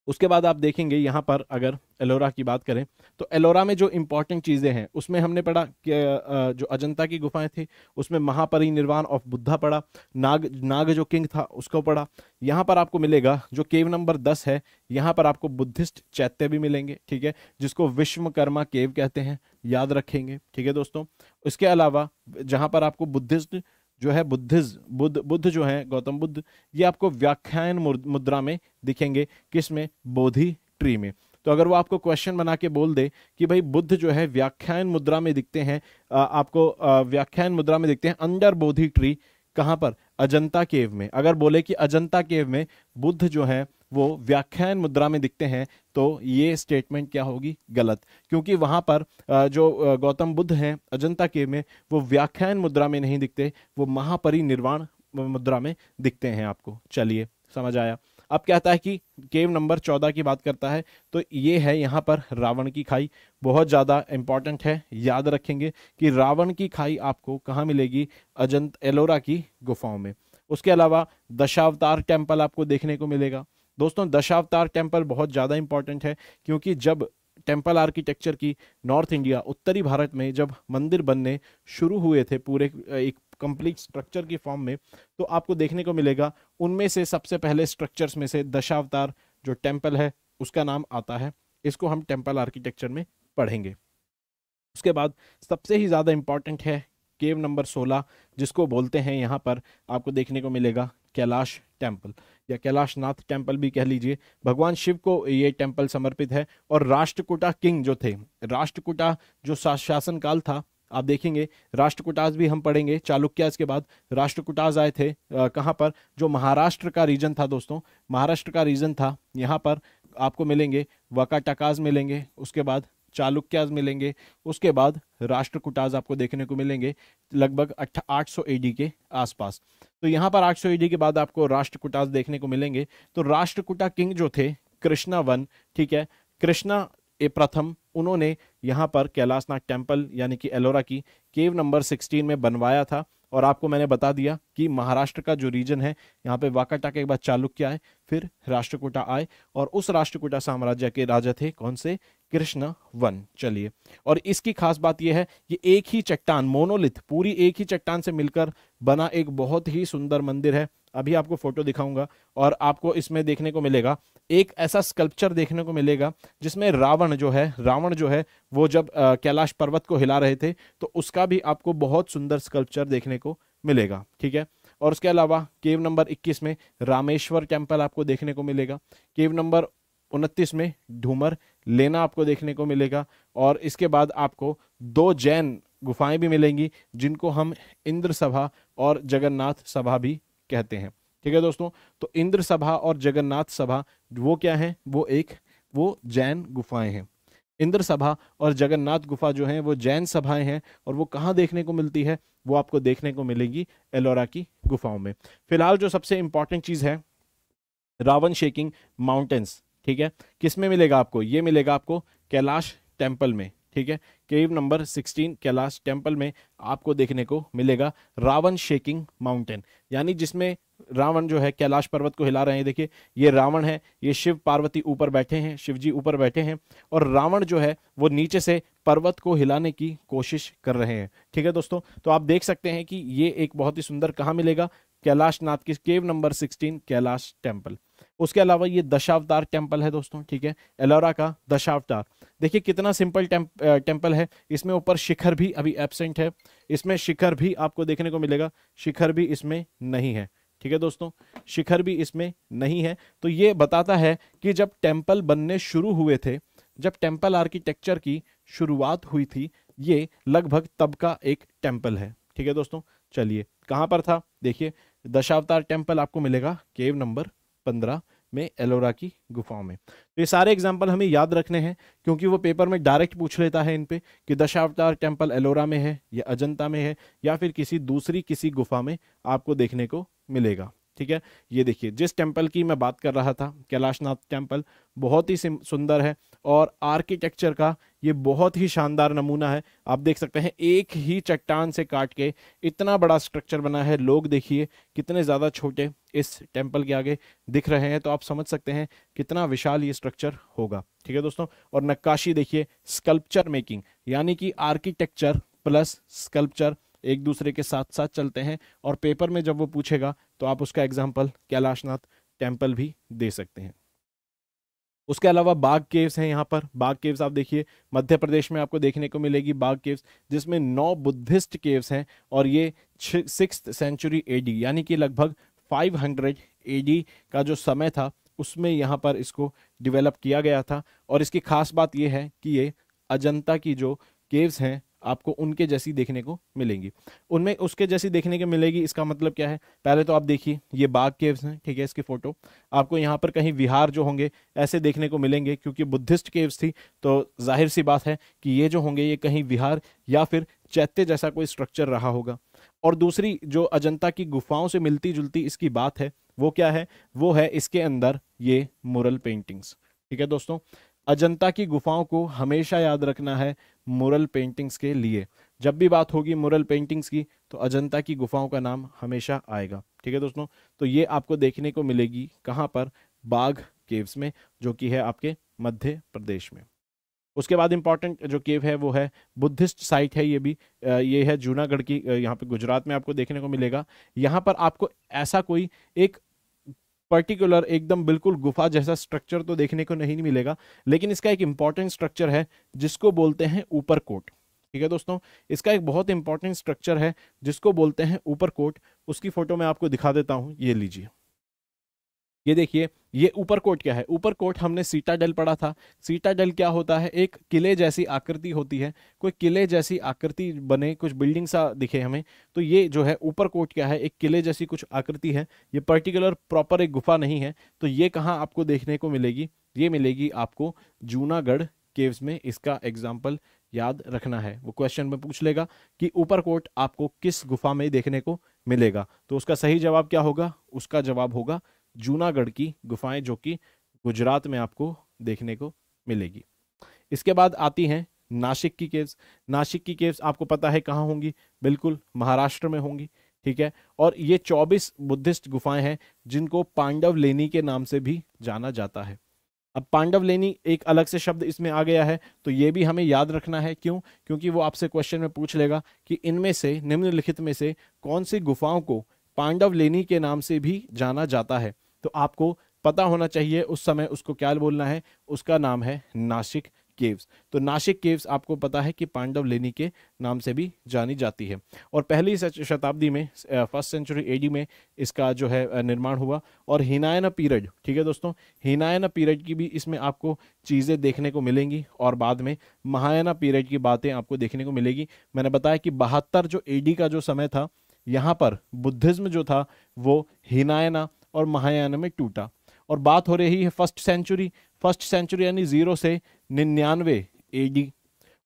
उसके बाद आप देखेंगे यहाँ पर अगर एलोरा की बात करें तो एलोरा में जो इम्पोर्टेंट चीज़ें हैं उसमें हमने पढ़ा कि जो अजंता की गुफाएं थी उसमें महापरिनिर्वाण ऑफ बुद्धा पढ़ा नाग नाग जो किंग था उसको पढ़ा यहाँ पर आपको मिलेगा जो केव नंबर दस है यहाँ पर आपको बुद्धिस्ट चैत्य भी मिलेंगे ठीक है जिसको विश्वकर्मा केव कहते हैं याद रखेंगे ठीक है दोस्तों इसके अलावा जहाँ पर आपको बुद्धिस्ट जो है बुद्धिज बुद्ध बुद्ध जो है गौतम बुद्ध ये आपको व्याख्यान मुद्रा में दिखेंगे किस में बोधि ट्री में तो अगर वो आपको क्वेश्चन बना के बोल दे कि भाई बुद्ध जो है व्याख्यान मुद्रा में दिखते हैं आपको व्याख्यान मुद्रा में दिखते हैं अंडर बोधि ट्री कहाँ पर अजंता केव में अगर बोले कि अजंता केव में बुद्ध जो है वो व्याख्यान मुद्रा में दिखते हैं तो ये स्टेटमेंट क्या होगी गलत क्योंकि वहाँ पर जो गौतम बुद्ध हैं अजंता के में वो व्याख्यान मुद्रा में नहीं दिखते वो महापरिनिर्वाण मुद्रा में दिखते हैं आपको चलिए समझ आया अब कहता है कि केव नंबर चौदह की बात करता है तो ये है यहाँ पर रावण की खाई बहुत ज़्यादा इम्पॉर्टेंट है याद रखेंगे कि रावण की खाई आपको कहाँ मिलेगी अजंत एलोरा की गुफाओं में उसके अलावा दशावतार टेम्पल आपको देखने को मिलेगा दोस्तों दशावतार टेम्पल बहुत ज़्यादा इंपॉर्टेंट है क्योंकि जब टेम्पल आर्किटेक्चर की नॉर्थ इंडिया उत्तरी भारत में जब मंदिर बनने शुरू हुए थे पूरे एक कंप्लीट स्ट्रक्चर की फॉर्म में तो आपको देखने को मिलेगा उनमें से सबसे पहले स्ट्रक्चर्स में से दशावतार जो टेम्पल है उसका नाम आता है इसको हम टेम्पल आर्किटेक्चर में पढ़ेंगे उसके बाद सबसे ही ज़्यादा इम्पॉर्टेंट है केव नंबर सोलह जिसको बोलते हैं यहाँ पर आपको देखने को मिलेगा कैलाश टेम्पल या कैलाश नाथ टेम्पल भी कह लीजिए भगवान शिव को ये टेम्पल समर्पित है और राष्ट्रकुटा किंग जो थे राष्ट्रकुटा जो काल था आप देखेंगे राष्ट्रकुटाज भी हम पढ़ेंगे चालुक्याज के बाद राष्ट्रकुटाज आए थे कहाँ पर जो महाराष्ट्र का रीजन था दोस्तों महाराष्ट्र का रीजन था यहाँ पर आपको मिलेंगे वकाटकाज मिलेंगे उसके बाद चालुक्याज मिलेंगे उसके बाद राष्ट्रकुटाज आपको देखने को मिलेंगे लगभग आठ सौ एडी के आसपास तो यहाँ पर आठ सौ एडी के बाद आपको राष्ट्रकुटाज देखने को मिलेंगे तो राष्ट्रकुटा किंग जो थे कृष्णा वन ठीक है कृष्णा ए प्रथम उन्होंने यहाँ पर कैलाशनाथ टेम्पल यानी कि एलोरा की केव नंबर सिक्सटीन में बनवाया था और आपको मैंने बता दिया कि महाराष्ट्र का जो रीजन है यहाँ पे वाकाटा के बाद चालुक्य आए फिर राष्ट्रकूटा आए और उस राष्ट्रकूटा साम्राज्य के राजा थे कौन से कृष्ण वन चलिए और इसकी खास बात यह है कि एक ही चट्टान मोनोलिथ पूरी एक ही चट्टान से मिलकर बना एक बहुत ही सुंदर मंदिर है अभी आपको फोटो दिखाऊंगा और आपको इसमें देखने को मिलेगा एक ऐसा स्कल्पचर देखने को मिलेगा जिसमें रावण जो है रावण जो है वो जब कैलाश पर्वत को हिला रहे थे तो उसका भी आपको बहुत सुंदर स्कल्पचर देखने को मिलेगा ठीक है और उसके अलावा केव नंबर 21 में रामेश्वर टेम्पल आपको देखने को मिलेगा केव नंबर उनतीस में ढूमर लेना आपको देखने को मिलेगा और इसके बाद आपको दो जैन गुफाएं भी मिलेंगी जिनको हम इंद्र सभा और जगन्नाथ सभा भी कहते हैं ठीक है दोस्तों तो इंद्र सभा और जगन्नाथ सभा वो क्या है वो एक वो जैन गुफाएं हैं इंद्र सभा और जगन्नाथ गुफा जो है वो जैन सभाएं हैं और वो कहाँ देखने को मिलती है वो आपको देखने को मिलेगी एलोरा की गुफाओं में फिलहाल जो सबसे इंपॉर्टेंट चीज़ है रावण शेकिंग माउंटेन्स ठीक है किसमें मिलेगा आपको ये मिलेगा आपको कैलाश टेम्पल में ठीक है केव नंबर 16 कैलाश टेम्पल में आपको देखने को मिलेगा रावण शेकिंग माउंटेन यानी जिसमें रावण जो है कैलाश पर्वत को हिला रहे हैं देखिए ये रावण है ये शिव पार्वती ऊपर बैठे हैं शिव जी ऊपर बैठे हैं और रावण जो है वो नीचे से पर्वत को हिलाने की कोशिश कर रहे हैं ठीक है दोस्तों तो आप देख सकते हैं कि ये एक बहुत ही सुंदर कहाँ मिलेगा कैलाश नाथ की cave number sixteen Kailash temple उसके अलावा ये दशावतार टेम्पल है दोस्तों ठीक है एलोरा का दशावतार देखिए कितना सिंपल टेम्प, टेम्पल है इसमें ऊपर शिखर भी अभी एबसेंट है इसमें शिखर भी आपको देखने को मिलेगा शिखर भी इसमें नहीं है ठीक है दोस्तों शिखर भी इसमें नहीं है तो ये बताता है कि जब टेम्पल बनने शुरू हुए थे जब टेम्पल आर्किटेक्चर की शुरुआत हुई थी ये लगभग तब का एक टेम्पल है ठीक है दोस्तों चलिए कहाँ पर था देखिए दशावतार टेम्पल आपको मिलेगा केव नंबर पंद्रह में एलोरा की गुफाओं में तो ये सारे एग्जाम्पल हमें याद रखने हैं क्योंकि वो पेपर में डायरेक्ट पूछ लेता है इन पे कि दशावतार टेम्पल एलोरा में है या अजंता में है या फिर किसी दूसरी किसी गुफा में आपको देखने को मिलेगा ठीक है ये देखिए जिस टेम्पल की मैं बात कर रहा था कैलाशनाथ टेम्पल बहुत ही सुंदर है और आर्किटेक्चर का ये बहुत ही शानदार नमूना है आप देख सकते हैं एक ही चट्टान से काट के इतना बड़ा स्ट्रक्चर बना है लोग देखिए कितने ज़्यादा छोटे इस टेम्पल के आगे दिख रहे हैं तो आप समझ सकते हैं कितना विशाल ये स्ट्रक्चर होगा ठीक है दोस्तों और नक्काशी देखिए स्कल्पचर मेकिंग यानी कि आर्किटेक्चर प्लस स्कल्पचर एक दूसरे के साथ साथ चलते हैं और पेपर में जब वो पूछेगा तो आप उसका एग्जाम्पल कैलाशनाथ टेम्पल भी दे सकते हैं उसके अलावा बाघ केव्स हैं यहाँ पर बाघ केव्स आप देखिए मध्य प्रदेश में आपको देखने को मिलेगी बाघ केव्स जिसमें नौ बुद्धिस्ट केव्स हैं और ये सिक्स सेंचुरी एडी यानी कि लगभग 500 एडी का जो समय था उसमें यहाँ पर इसको डिवेलप किया गया था और इसकी खास बात ये है कि ये अजंता की जो केव्स हैं आपको उनके जैसी देखने को मिलेंगी उनमें उसके जैसी देखने को मिलेगी इसका मतलब क्या है पहले तो आप देखिए ये बाघ केव्स हैं ठीक है इसकी फ़ोटो आपको यहाँ पर कहीं विहार जो होंगे ऐसे देखने को मिलेंगे क्योंकि बुद्धिस्ट केव्स थी तो जाहिर सी बात है कि ये जो होंगे ये कहीं विहार या फिर चैत्य जैसा कोई स्ट्रक्चर रहा होगा और दूसरी जो अजंता की गुफाओं से मिलती जुलती इसकी बात है वो क्या है वो है इसके अंदर ये मुरल पेंटिंग्स ठीक है दोस्तों अजंता की गुफाओं को हमेशा याद रखना है मुरल पेंटिंग्स के लिए जब भी बात होगी मुरल पेंटिंग्स की तो अजंता की गुफाओं का नाम हमेशा आएगा ठीक है दोस्तों तो ये आपको देखने को मिलेगी कहाँ पर बाघ केव्स में जो कि है आपके मध्य प्रदेश में उसके बाद इम्पॉर्टेंट जो केव है वो है बुद्धिस्ट साइट है ये भी ये है जूनागढ़ की यहाँ पे गुजरात में आपको देखने को मिलेगा यहाँ पर आपको ऐसा कोई एक पर्टिकुलर एकदम बिल्कुल गुफा जैसा स्ट्रक्चर तो देखने को नहीं मिलेगा लेकिन इसका एक इंपॉर्टेंट स्ट्रक्चर है जिसको बोलते हैं ऊपर कोट ठीक है दोस्तों इसका एक बहुत इंपॉर्टेंट स्ट्रक्चर है जिसको बोलते हैं ऊपर कोट उसकी फोटो मैं आपको दिखा देता हूँ ये लीजिए ये देखिए ये ऊपर कोट क्या है ऊपर कोट हमने सीटा डल पढ़ा था सीटा डल क्या होता है एक किले जैसी आकृति होती है कोई किले जैसी आकृति बने कुछ बिल्डिंग सा दिखे हमें तो ये जो है ऊपर कोट क्या है एक किले जैसी कुछ आकृति है ये पर्टिकुलर प्रॉपर एक गुफा नहीं है तो ये कहाँ आपको देखने को मिलेगी ये मिलेगी आपको जूनागढ़ केव्स में इसका एग्जाम्पल याद रखना है वो क्वेश्चन में पूछ लेगा कि ऊपर कोट आपको किस गुफा में देखने को मिलेगा तो उसका सही जवाब क्या होगा उसका जवाब होगा जूनागढ़ की गुफाएं जो कि गुजरात में आपको देखने को मिलेगी इसके बाद आती हैं नासिक की केव्स नासिक की केव्स आपको पता है कहाँ होंगी बिल्कुल महाराष्ट्र में होंगी ठीक है और ये 24 बुद्धिस्ट गुफाएं हैं जिनको पांडव लेनी के नाम से भी जाना जाता है अब पांडव लेनी एक अलग से शब्द इसमें आ गया है तो ये भी हमें याद रखना है क्यों क्योंकि वो आपसे क्वेश्चन में पूछ लेगा कि इनमें से निम्नलिखित में से कौन सी गुफाओं को पांडव लेनी के नाम से भी जाना जाता है तो आपको पता होना चाहिए उस समय उसको क्या बोलना है उसका नाम है नासिक केव्स तो नासिक केव्स आपको पता है कि पांडव लेनी के नाम से भी जानी जाती है और पहली शताब्दी में फर्स्ट सेंचुरी एडी में इसका जो है निर्माण हुआ और हिनायना पीरियड ठीक है दोस्तों हिनायना पीरियड की भी इसमें आपको चीज़ें देखने को मिलेंगी और बाद में महायना पीरियड की बातें आपको देखने को मिलेगी मैंने बताया कि बहत्तर जो ए का जो समय था यहाँ पर बुद्धिज़्म जो था वो हिनायना और महायान में टूटा और बात हो रही है फर्स्ट सेंचुरी फर्स्ट सेंचुरी यानी जीरो से निन्यानवे एडी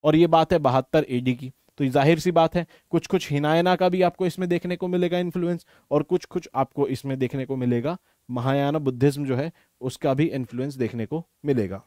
और ये बात है बहत्तर एडी की तो जाहिर सी बात है कुछ कुछ हिनायना का भी आपको इसमें देखने को मिलेगा इन्फ्लुएंस और कुछ कुछ आपको इसमें देखने को मिलेगा महायान बुद्धिज्म जो है उसका भी इन्फ्लुएंस देखने को मिलेगा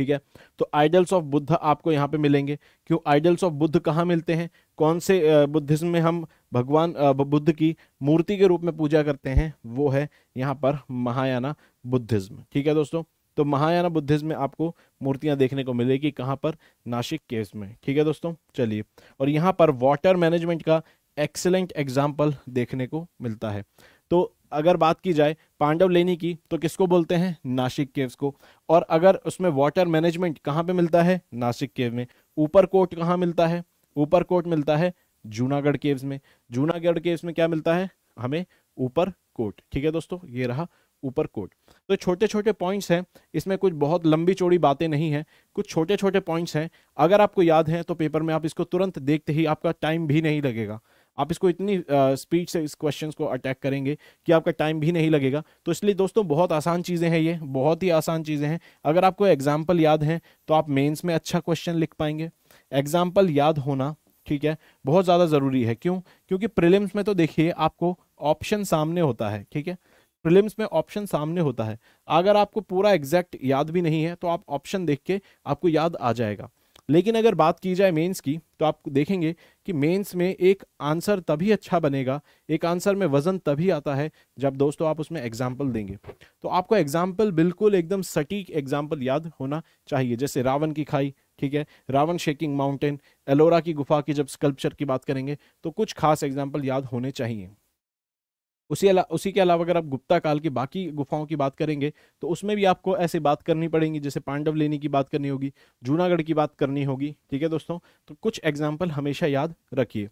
ठीक है तो आइडल्स ऑफ बुद्ध आपको यहाँ पे मिलेंगे क्यों आइडल्स ऑफ बुद्ध कहाँ मिलते हैं कौन से बुद्धिज्म में हम भगवान बुद्ध की मूर्ति के रूप में पूजा करते हैं वो है यहाँ पर महायाना बुद्धिज्म ठीक है दोस्तों तो महायाना बुद्धिज्म में आपको मूर्तियां देखने को मिलेगी कहाँ पर नासिक केस में ठीक है दोस्तों चलिए और यहाँ पर वाटर मैनेजमेंट का एक्सेलेंट एग्जाम्पल देखने को मिलता है तो अगर बात की जाए पांडव लेनी की तो किसको बोलते हैं नासिक केव्स को और अगर उसमें वाटर मैनेजमेंट कहाँ पे मिलता है नासिक केव में ऊपर कोट कहाँ मिलता है ऊपर कोट मिलता है जूनागढ़ केव्स में जूनागढ़ केव्स में क्या मिलता है हमें ऊपर कोट ठीक है दोस्तों ये रहा ऊपर कोट तो छोटे छोटे पॉइंट्स हैं इसमें कुछ बहुत लंबी चौड़ी बातें नहीं हैं कुछ छोटे छोटे पॉइंट्स हैं अगर आपको याद हैं तो पेपर में आप इसको तुरंत देखते ही आपका टाइम भी नहीं लगेगा आप इसको इतनी स्पीड से इस क्वेश्चन को अटैक करेंगे कि आपका टाइम भी नहीं लगेगा तो इसलिए दोस्तों बहुत आसान चीज़ें हैं ये बहुत ही आसान चीज़ें हैं अगर आपको एग्जाम्पल याद हैं तो आप मेन्स में अच्छा क्वेश्चन लिख पाएंगे एग्जाम्पल याद होना ठीक है बहुत ज़्यादा ज़रूरी है क्यों क्योंकि प्रिलिम्स में तो देखिए आपको ऑप्शन सामने होता है ठीक है प्रिलिम्स में ऑप्शन सामने होता है अगर आपको पूरा एग्जैक्ट याद भी नहीं है तो आप ऑप्शन देख के आपको याद आ जाएगा लेकिन अगर बात की जाए मेंस की तो आप देखेंगे कि मेंस में एक आंसर तभी अच्छा बनेगा एक आंसर में वज़न तभी आता है जब दोस्तों आप उसमें एग्जाम्पल देंगे तो आपको एग्जाम्पल बिल्कुल एकदम सटीक एग्जाम्पल याद होना चाहिए जैसे रावण की खाई ठीक है रावण शेकिंग माउंटेन एलोरा की गुफा की जब स्कल्पचर की बात करेंगे तो कुछ खास एग्जाम्पल याद होने चाहिए उसी अला, उसी के अलावा अगर आप गुप्ता काल की बाकी गुफाओं की बात करेंगे तो उसमें भी आपको ऐसे बात करनी पड़ेगी जैसे पांडव लेनी की बात करनी होगी जूनागढ़ की बात करनी होगी ठीक है दोस्तों तो कुछ एग्जाम्पल हमेशा याद रखिए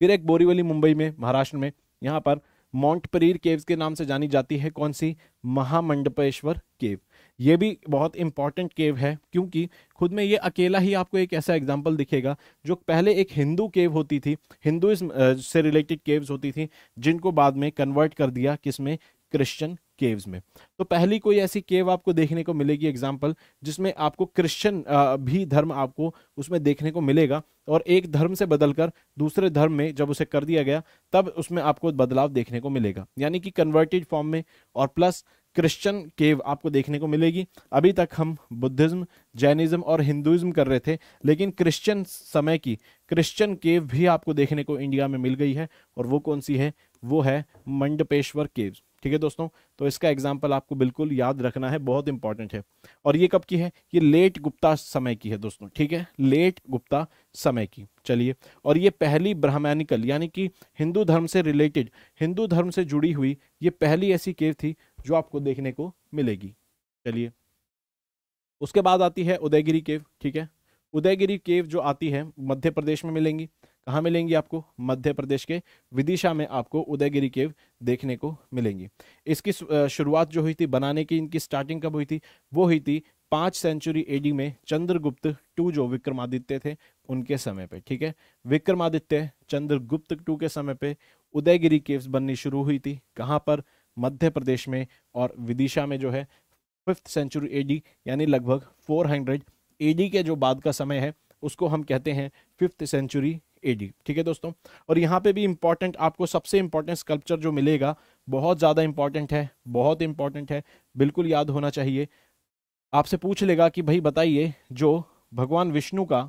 फिर एक बोरीवली मुंबई में महाराष्ट्र में यहाँ पर माउंट परीर केव्स के नाम से जानी जाती है कौन सी महामंडपेश्वर केव ये भी बहुत इंपॉर्टेंट केव है क्योंकि खुद में ये अकेला ही आपको एक ऐसा एग्जाम्पल दिखेगा जो पहले एक हिंदू केव होती थी हिंदुज़्म से रिलेटेड केव्स होती थी जिनको बाद में कन्वर्ट कर दिया किसमें क्रिश्चियन केव्स में तो पहली कोई ऐसी केव आपको देखने को मिलेगी एग्जाम्पल जिसमें आपको क्रिश्चियन भी धर्म आपको उसमें देखने को मिलेगा और एक धर्म से बदलकर दूसरे धर्म में जब उसे कर दिया गया तब उसमें आपको बदलाव देखने को मिलेगा यानी कि कन्वर्टेड फॉर्म में और प्लस क्रिश्चियन केव आपको देखने को मिलेगी अभी तक हम बुद्धिज्म जैनिज्म और हिंदुज़्म कर रहे थे लेकिन क्रिश्चियन समय की क्रिश्चियन केव भी आपको देखने को इंडिया में मिल गई है और वो कौन सी है वो है मंडपेश्वर केव ठीक है दोस्तों तो इसका एग्जाम्पल आपको बिल्कुल याद रखना है बहुत इंपॉर्टेंट है और ये कब की है ये लेट गुप्ता समय की है दोस्तों ठीक है लेट गुप्ता समय की चलिए और ये पहली ब्राह्मणिकल यानी कि हिंदू धर्म से रिलेटेड हिंदू धर्म से जुड़ी हुई ये पहली ऐसी केव थी जो आपको देखने को मिलेगी चलिए उसके बाद आती है उदयगिरी केव ठीक है उदयगिरी केव जो आती है मध्य प्रदेश में मिलेंगी कहाँ मिलेंगी आपको मध्य प्रदेश के विदिशा में आपको उदयगिरी केव देखने को मिलेंगी इसकी शुरुआत जो हुई थी बनाने की इनकी स्टार्टिंग कब हुई थी वो हुई थी पाँच सेंचुरी एडी में चंद्रगुप्त टू जो विक्रमादित्य थे उनके समय पे ठीक है विक्रमादित्य चंद्रगुप्त टू के समय पे उदयगिरी केव्स बननी शुरू हुई थी कहाँ पर मध्य प्रदेश में और विदिशा में जो है फिफ्थ सेंचुरी एडी यानी लगभग 400 एडी के जो बाद का समय है उसको हम कहते हैं फिफ्थ सेंचुरी एडी ठीक है दोस्तों और यहाँ पे भी इंपॉर्टेंट आपको सबसे इंपॉर्टेंट स्कल्पचर जो मिलेगा बहुत ज़्यादा इंपॉर्टेंट है बहुत इंपॉर्टेंट है बिल्कुल याद होना चाहिए आपसे पूछ लेगा कि भाई बताइए जो भगवान विष्णु का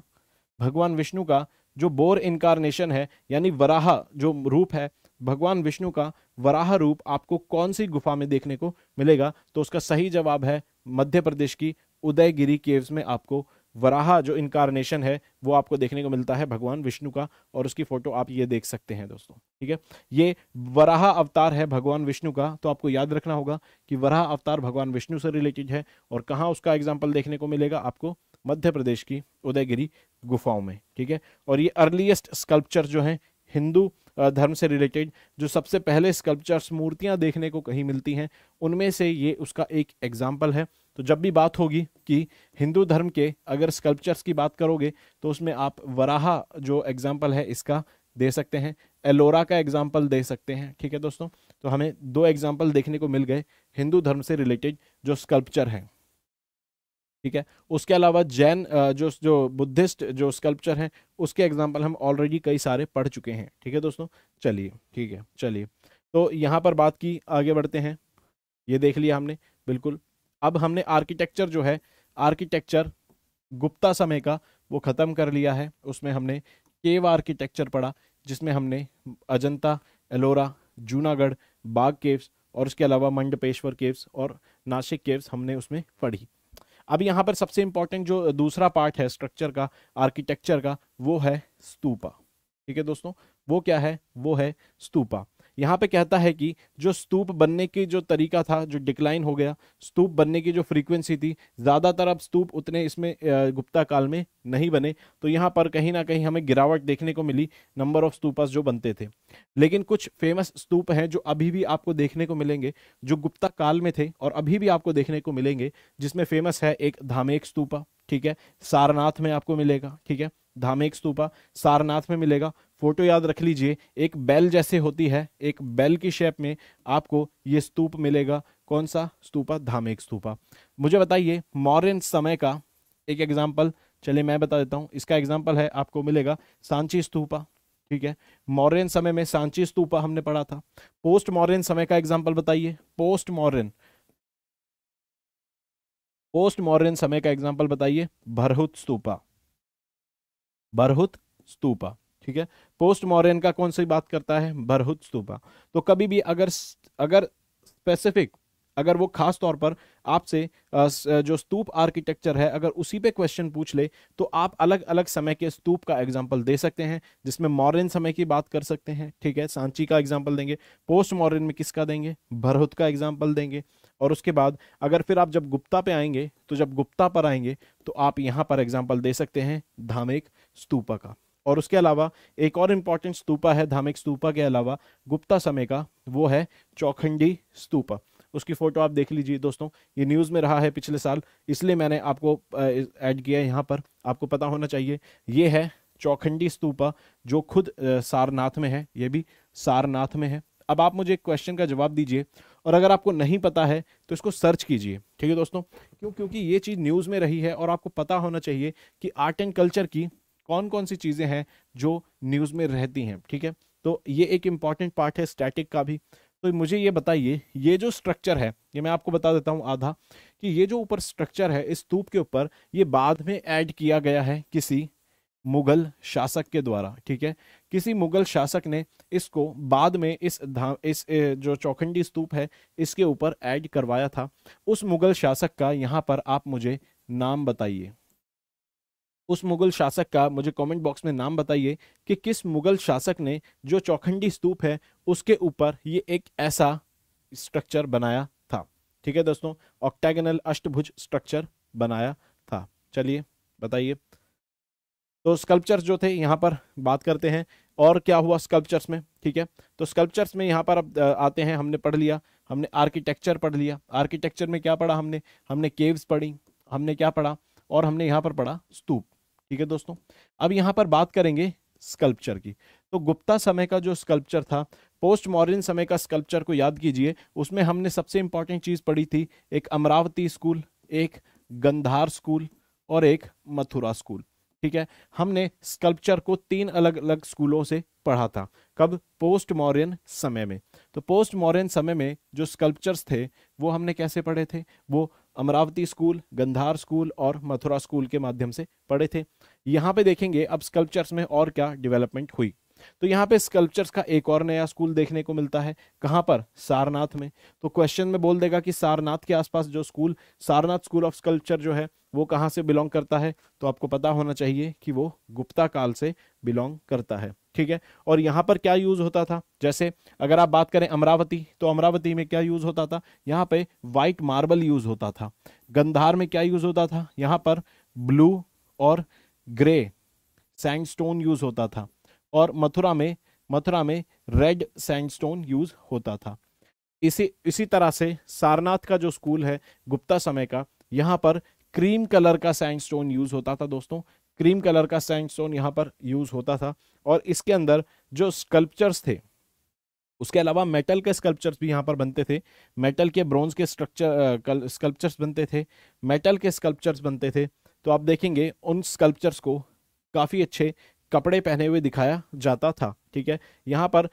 भगवान विष्णु का जो बोर इनकारनेशन है यानी वराह जो रूप है भगवान विष्णु का वराह रूप आपको कौन सी गुफा में देखने को मिलेगा तो उसका सही जवाब है मध्य प्रदेश की उदयगिरी केव्स में आपको वराह जो इनकारनेशन है वो आपको देखने को मिलता है भगवान विष्णु का और उसकी फोटो आप ये देख सकते हैं दोस्तों ठीक है ये वराह अवतार है भगवान विष्णु का तो आपको याद रखना होगा कि वराह अवतार भगवान विष्णु से रिलेटेड है और कहाँ उसका एग्जाम्पल देखने को मिलेगा आपको मध्य प्रदेश की उदयगिरी गुफाओं में ठीक है और ये अर्लीएस्ट स्कल्पचर जो हैं हिंदू धर्म से रिलेटेड जो सबसे पहले स्कल्पचर्स मूर्तियां देखने को कहीं मिलती हैं उनमें से ये उसका एक एग्जाम्पल है तो जब भी बात होगी कि हिंदू धर्म के अगर स्कल्पचर्स की बात करोगे तो उसमें आप वराहा जो एग्जाम्पल है इसका दे सकते हैं एलोरा का एग्जाम्पल दे सकते हैं ठीक है दोस्तों तो हमें दो एग्जाम्पल देखने को मिल गए हिंदू धर्म से रिलेटेड जो स्कल्पचर हैं ठीक है उसके अलावा जैन जो जो बुद्धिस्ट जो स्कल्पचर हैं उसके एग्जाम्पल हम ऑलरेडी कई सारे पढ़ चुके हैं ठीक है दोस्तों चलिए ठीक है चलिए तो यहाँ पर बात की आगे बढ़ते हैं ये देख लिया हमने बिल्कुल अब हमने आर्किटेक्चर जो है आर्किटेक्चर गुप्ता समय का वो ख़त्म कर लिया है उसमें हमने केव आर्किटेक्चर पढ़ा जिसमें हमने अजंता एलोरा जूनागढ़ बाग केव्स और उसके अलावा मंडपेश्वर केव्स और नासिक केव्स हमने उसमें पढ़ी अब यहाँ पर सबसे इंपॉर्टेंट जो दूसरा पार्ट है स्ट्रक्चर का आर्किटेक्चर का वो है स्तूपा ठीक है दोस्तों वो क्या है वो है स्तूपा यहाँ पे कहता है कि जो स्तूप बनने की जो तरीका था जो डिक्लाइन हो गया स्तूप बनने की जो फ्रीक्वेंसी थी ज़्यादातर अब स्तूप उतने इसमें गुप्ता काल में नहीं बने तो यहाँ पर कहीं ना कहीं हमें गिरावट देखने को मिली नंबर ऑफ स्तूपस जो बनते थे लेकिन कुछ फेमस स्तूप हैं जो अभी भी आपको देखने को मिलेंगे जो गुप्ता काल में थे और अभी भी आपको देखने को मिलेंगे जिसमें फेमस है एक धामेक स्तूपा ठीक है सारनाथ में आपको मिलेगा ठीक है धामेक स्तूपा सारनाथ में मिलेगा फोटो याद रख लीजिए एक बेल जैसे होती है एक बेल की शेप में आपको ये स्तूप मिलेगा कौन सा स्तूपा धामेक स्तूपा मुझे बताइए मौर्य समय का एक एग्जाम्पल चलिए मैं बता देता हूँ इसका एग्जाम्पल है आपको मिलेगा सांची स्तूपा ठीक है मौर्य समय में सांची स्तूपा हमने पढ़ा था पोस्ट मौर्य समय का एग्जाम्पल बताइए पोस्ट मौर्य पोस्ट मौर्य समय का एग्जाम्पल बताइए भरहुत स्तूपा बरहुत स्तूपा ठीक है पोस्ट मॉरियन का कौन सी बात करता है बरहुत स्तूपा तो कभी भी अगर अगर स्पेसिफिक अगर वो खास तौर पर आपसे जो स्तूप आर्किटेक्चर है अगर उसी पे क्वेश्चन पूछ ले तो आप अलग अलग समय के स्तूप का एग्जाम्पल दे सकते हैं जिसमें मॉडर्न समय की बात कर सकते हैं ठीक है सांची का एग्जाम्पल देंगे पोस्ट मॉडर्न में किसका देंगे भरहुत का एग्जाम्पल देंगे और उसके बाद अगर फिर आप जब गुप्ता पे आएंगे तो जब गुप्ता पर आएंगे तो आप यहाँ पर एग्जाम्पल दे सकते हैं धामेक स्तूपा का और उसके अलावा एक और इम्पॉर्टेंट स्तूपा है धामिक स्तूपा के अलावा गुप्ता समय का वो है चौखंडी स्तूपा उसकी फ़ोटो आप देख लीजिए दोस्तों ये न्यूज़ में रहा है पिछले साल इसलिए मैंने आपको ऐड किया यहाँ पर आपको पता होना चाहिए ये है चौखंडी स्तूपा जो खुद सारनाथ में है ये भी सारनाथ में है अब आप मुझे एक क्वेश्चन का जवाब दीजिए और अगर आपको नहीं पता है तो इसको सर्च कीजिए ठीक है दोस्तों क्यों क्योंकि ये चीज़ न्यूज़ में रही है और आपको पता होना चाहिए कि आर्ट एंड कल्चर की कौन कौन सी चीज़ें हैं जो न्यूज़ में रहती हैं ठीक है तो ये एक इम्पॉर्टेंट पार्ट है स्टैटिक का भी तो मुझे ये बताइए ये जो स्ट्रक्चर है ये मैं आपको बता देता हूँ आधा कि ये जो ऊपर स्ट्रक्चर है इस स्तूप के ऊपर ये बाद में ऐड किया गया है किसी मुगल शासक के द्वारा ठीक है किसी मुगल शासक ने इसको बाद में इस धाम इस जो चौखंडी स्तूप है इसके ऊपर ऐड करवाया था उस मुगल शासक का यहाँ पर आप मुझे नाम बताइए उस मुगल शासक का मुझे कमेंट बॉक्स में नाम बताइए कि किस मुगल शासक ने जो चौखंडी स्तूप है उसके ऊपर ये एक ऐसा स्ट्रक्चर बनाया था ठीक है दोस्तों ऑक्टेगनल अष्टभुज स्ट्रक्चर बनाया था चलिए बताइए तो स्कल्पचर्स जो थे यहाँ पर बात करते हैं और क्या हुआ स्कल्पचर्स में ठीक है तो स्कल्पचर्स में यहाँ पर अब आते हैं हमने पढ़ लिया हमने आर्किटेक्चर पढ़ लिया आर्किटेक्चर में क्या पढ़ा हमने हमने केव्स पढ़ी हमने क्या पढ़ा और हमने यहाँ पर पढ़ा स्तूप ठीक है दोस्तों अब यहाँ पर बात करेंगे स्कल्पचर की तो गुप्ता समय का जो स्कल्पचर था पोस्ट मॉडर्न समय का स्कल्पचर को याद कीजिए उसमें हमने सबसे इंपॉर्टेंट चीज़ पढ़ी थी एक अमरावती स्कूल एक गंधार स्कूल और एक मथुरा स्कूल ठीक है हमने स्कल्पचर को तीन अलग अलग स्कूलों से पढ़ा था कब पोस्ट मॉडर्न समय में तो पोस्ट मॉडर्न समय में जो स्कल्पचर्स थे वो हमने कैसे पढ़े थे वो अमरावती स्कूल गंधार स्कूल और मथुरा स्कूल के माध्यम से पढ़े थे यहाँ पे देखेंगे अब स्कल्पचर्स में और क्या डेवलपमेंट हुई तो यहाँ पे स्कल्पचर्स का एक और नया स्कूल देखने को मिलता है कहाँ पर सारनाथ में तो क्वेश्चन में बोल देगा कि सारनाथ के आसपास जो school Sarnath school of sculpture जो है वो कहाँ से बिलोंग करता है तो आपको पता होना चाहिए कि वो गुप्ता काल से बिलोंग करता है ठीक है और यहाँ पर क्या यूज होता था जैसे अगर आप बात करें अमरावती तो अमरावती में क्या यूज होता था यहाँ पे व्हाइट मार्बल यूज होता था गंधार में क्या यूज होता था यहाँ पर ब्लू और ग्रे सैंडस्टोन यूज होता था और मथुरा में मथुरा में रेड सैंडस्टोन यूज होता था इसी इसी तरह से सारनाथ का जो स्कूल है गुप्ता समय का यहाँ पर क्रीम कलर का सैंडस्टोन यूज होता था दोस्तों क्रीम कलर का सैंडस्टोन यहाँ पर यूज़ होता था और इसके अंदर जो स्कल्पचर्स थे उसके अलावा मेटल के स्कल्पचर्स भी यहाँ पर बनते थे मेटल के ब्रॉन्ज के स्ट्रक्चर स्कल्पचर्स बनते थे मेटल के स्कल्पचर्स बनते थे तो आप देखेंगे उन स्कल्पचर्स को काफ़ी अच्छे कपड़े पहने हुए दिखाया जाता था ठीक है यहाँ पर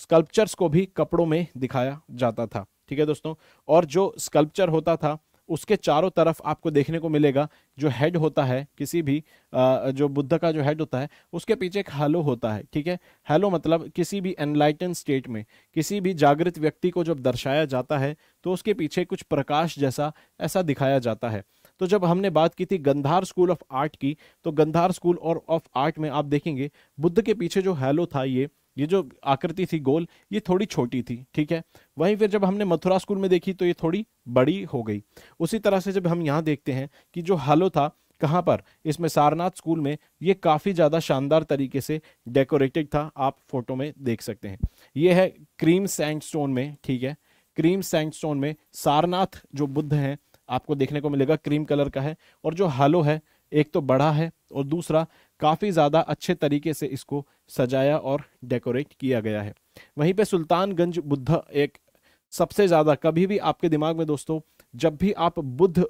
स्कल्पचर्स को भी कपड़ों में दिखाया जाता था ठीक है दोस्तों और जो स्कल्पचर होता था उसके चारों तरफ आपको देखने को मिलेगा जो हेड होता है किसी भी जो बुद्ध का जो हेड होता है उसके पीछे एक हेलो होता है ठीक है हेलो मतलब किसी भी एनलाइटन स्टेट में किसी भी जागृत व्यक्ति को जब दर्शाया जाता है तो उसके पीछे कुछ प्रकाश जैसा ऐसा दिखाया जाता है तो जब हमने बात की थी गंधार स्कूल ऑफ आर्ट की तो गंधार स्कूल और ऑफ आर्ट में आप देखेंगे बुद्ध के पीछे जो हेलो था ये ये जो आकृति थी गोल ये थोड़ी छोटी थी ठीक है वहीं फिर जब हमने मथुरा स्कूल में देखी तो ये थोड़ी बड़ी हो गई उसी तरह से जब हम यहाँ देखते हैं कि जो हलो था कहाँ पर इसमें सारनाथ स्कूल में ये काफ़ी ज़्यादा शानदार तरीके से डेकोरेटेड था आप फोटो में देख सकते हैं ये है क्रीम सैंडस्टोन में ठीक है क्रीम सैंडस्टोन में सारनाथ जो बुद्ध हैं आपको देखने को मिलेगा क्रीम कलर का है और जो हलो है एक तो बड़ा है और दूसरा काफ़ी ज़्यादा अच्छे तरीके से इसको सजाया और डेकोरेट किया गया है वहीं पे सुल्तानगंज बुद्ध एक सबसे ज़्यादा कभी भी आपके दिमाग में दोस्तों जब भी आप बुद्ध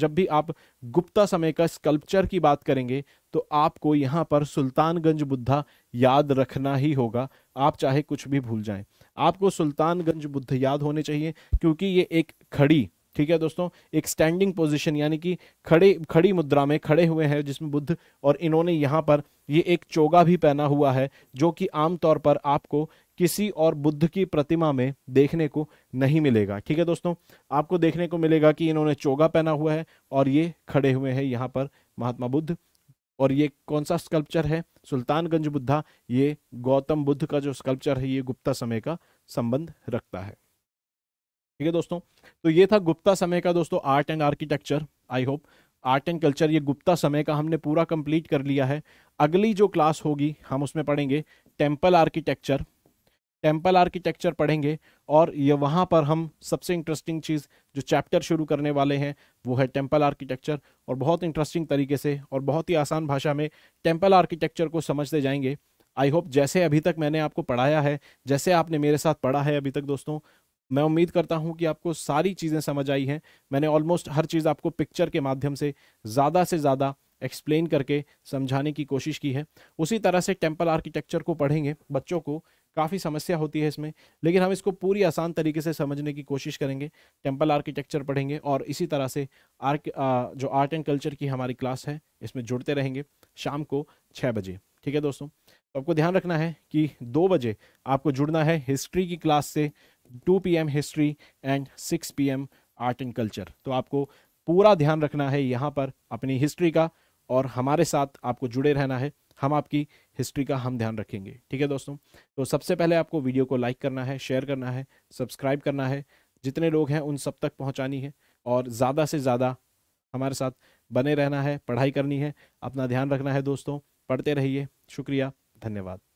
जब भी आप गुप्ता समय का स्कल्पचर की बात करेंगे तो आपको यहाँ पर सुल्तानगंज बुद्धा याद रखना ही होगा आप चाहे कुछ भी भूल जाएं आपको सुल्तानगंज बुद्ध याद होने चाहिए क्योंकि ये एक खड़ी ठीक है दोस्तों एक स्टैंडिंग पोजिशन यानी कि खड़े खड़ी मुद्रा में खड़े हुए हैं जिसमें बुद्ध और इन्होंने यहाँ पर ये एक चोगा भी पहना हुआ है जो कि आमतौर पर आपको किसी और बुद्ध की प्रतिमा में देखने को नहीं मिलेगा ठीक है दोस्तों आपको देखने को मिलेगा कि इन्होंने चोगा पहना हुआ है और ये खड़े हुए हैं यहाँ पर महात्मा बुद्ध और ये कौन सा स्कल्पचर है सुल्तानगंज बुद्धा ये गौतम बुद्ध का जो स्कल्पचर है ये गुप्ता समय का संबंध रखता है ठीक है दोस्तों तो ये था गुप्ता समय का दोस्तों art and architecture I hope art and culture ये गुप्ता समय का हमने पूरा कंप्लीट कर लिया है अगली जो क्लास होगी हम उसमें पढ़ेंगे टेम्पल आर्किटेक्चर टेम्पल आर्किटेक्चर पढ़ेंगे और ये वहाँ पर हम सबसे इंटरेस्टिंग चीज़ जो चैप्टर शुरू करने वाले हैं वो है टेम्पल आर्किटेक्चर और बहुत इंटरेस्टिंग तरीके से और बहुत ही आसान भाषा में टेम्पल आर्किटेक्चर को समझते जाएंगे आई होप जैसे अभी तक मैंने आपको पढ़ाया है जैसे आपने मेरे साथ पढ़ा है अभी तक दोस्तों मैं उम्मीद करता हूं कि आपको सारी चीज़ें समझ आई हैं मैंने ऑलमोस्ट हर चीज़ आपको पिक्चर के माध्यम से ज़्यादा से ज़्यादा एक्सप्लेन करके समझाने की कोशिश की है उसी तरह से टेम्पल आर्किटेक्चर को पढ़ेंगे बच्चों को काफ़ी समस्या होती है इसमें लेकिन हम इसको पूरी आसान तरीके से समझने की कोशिश करेंगे टेम्पल आर्किटेक्चर पढ़ेंगे और इसी तरह से आर्क जो आर्ट एंड कल्चर की हमारी क्लास है इसमें जुड़ते रहेंगे शाम को छः बजे ठीक है दोस्तों तो आपको ध्यान रखना है कि दो बजे आपको जुड़ना है हिस्ट्री की क्लास से 2 PM history and 6 PM art and culture तो आपको पूरा ध्यान रखना है यहाँ पर अपनी हिस्ट्री का और हमारे साथ आपको जुड़े रहना है हम आपकी हिस्ट्री का हम ध्यान रखेंगे ठीक है दोस्तों तो सबसे पहले आपको वीडियो को लाइक करना है शेयर करना है सब्सक्राइब करना है जितने लोग हैं उन सब तक पहुँचानी है और ज़्यादा से ज़्यादा हमारे साथ बने रहना है पढ़ाई करनी है अपना ध्यान रखना है दोस्तों पढ़ते रहिए शुक्रिया धन्यवाद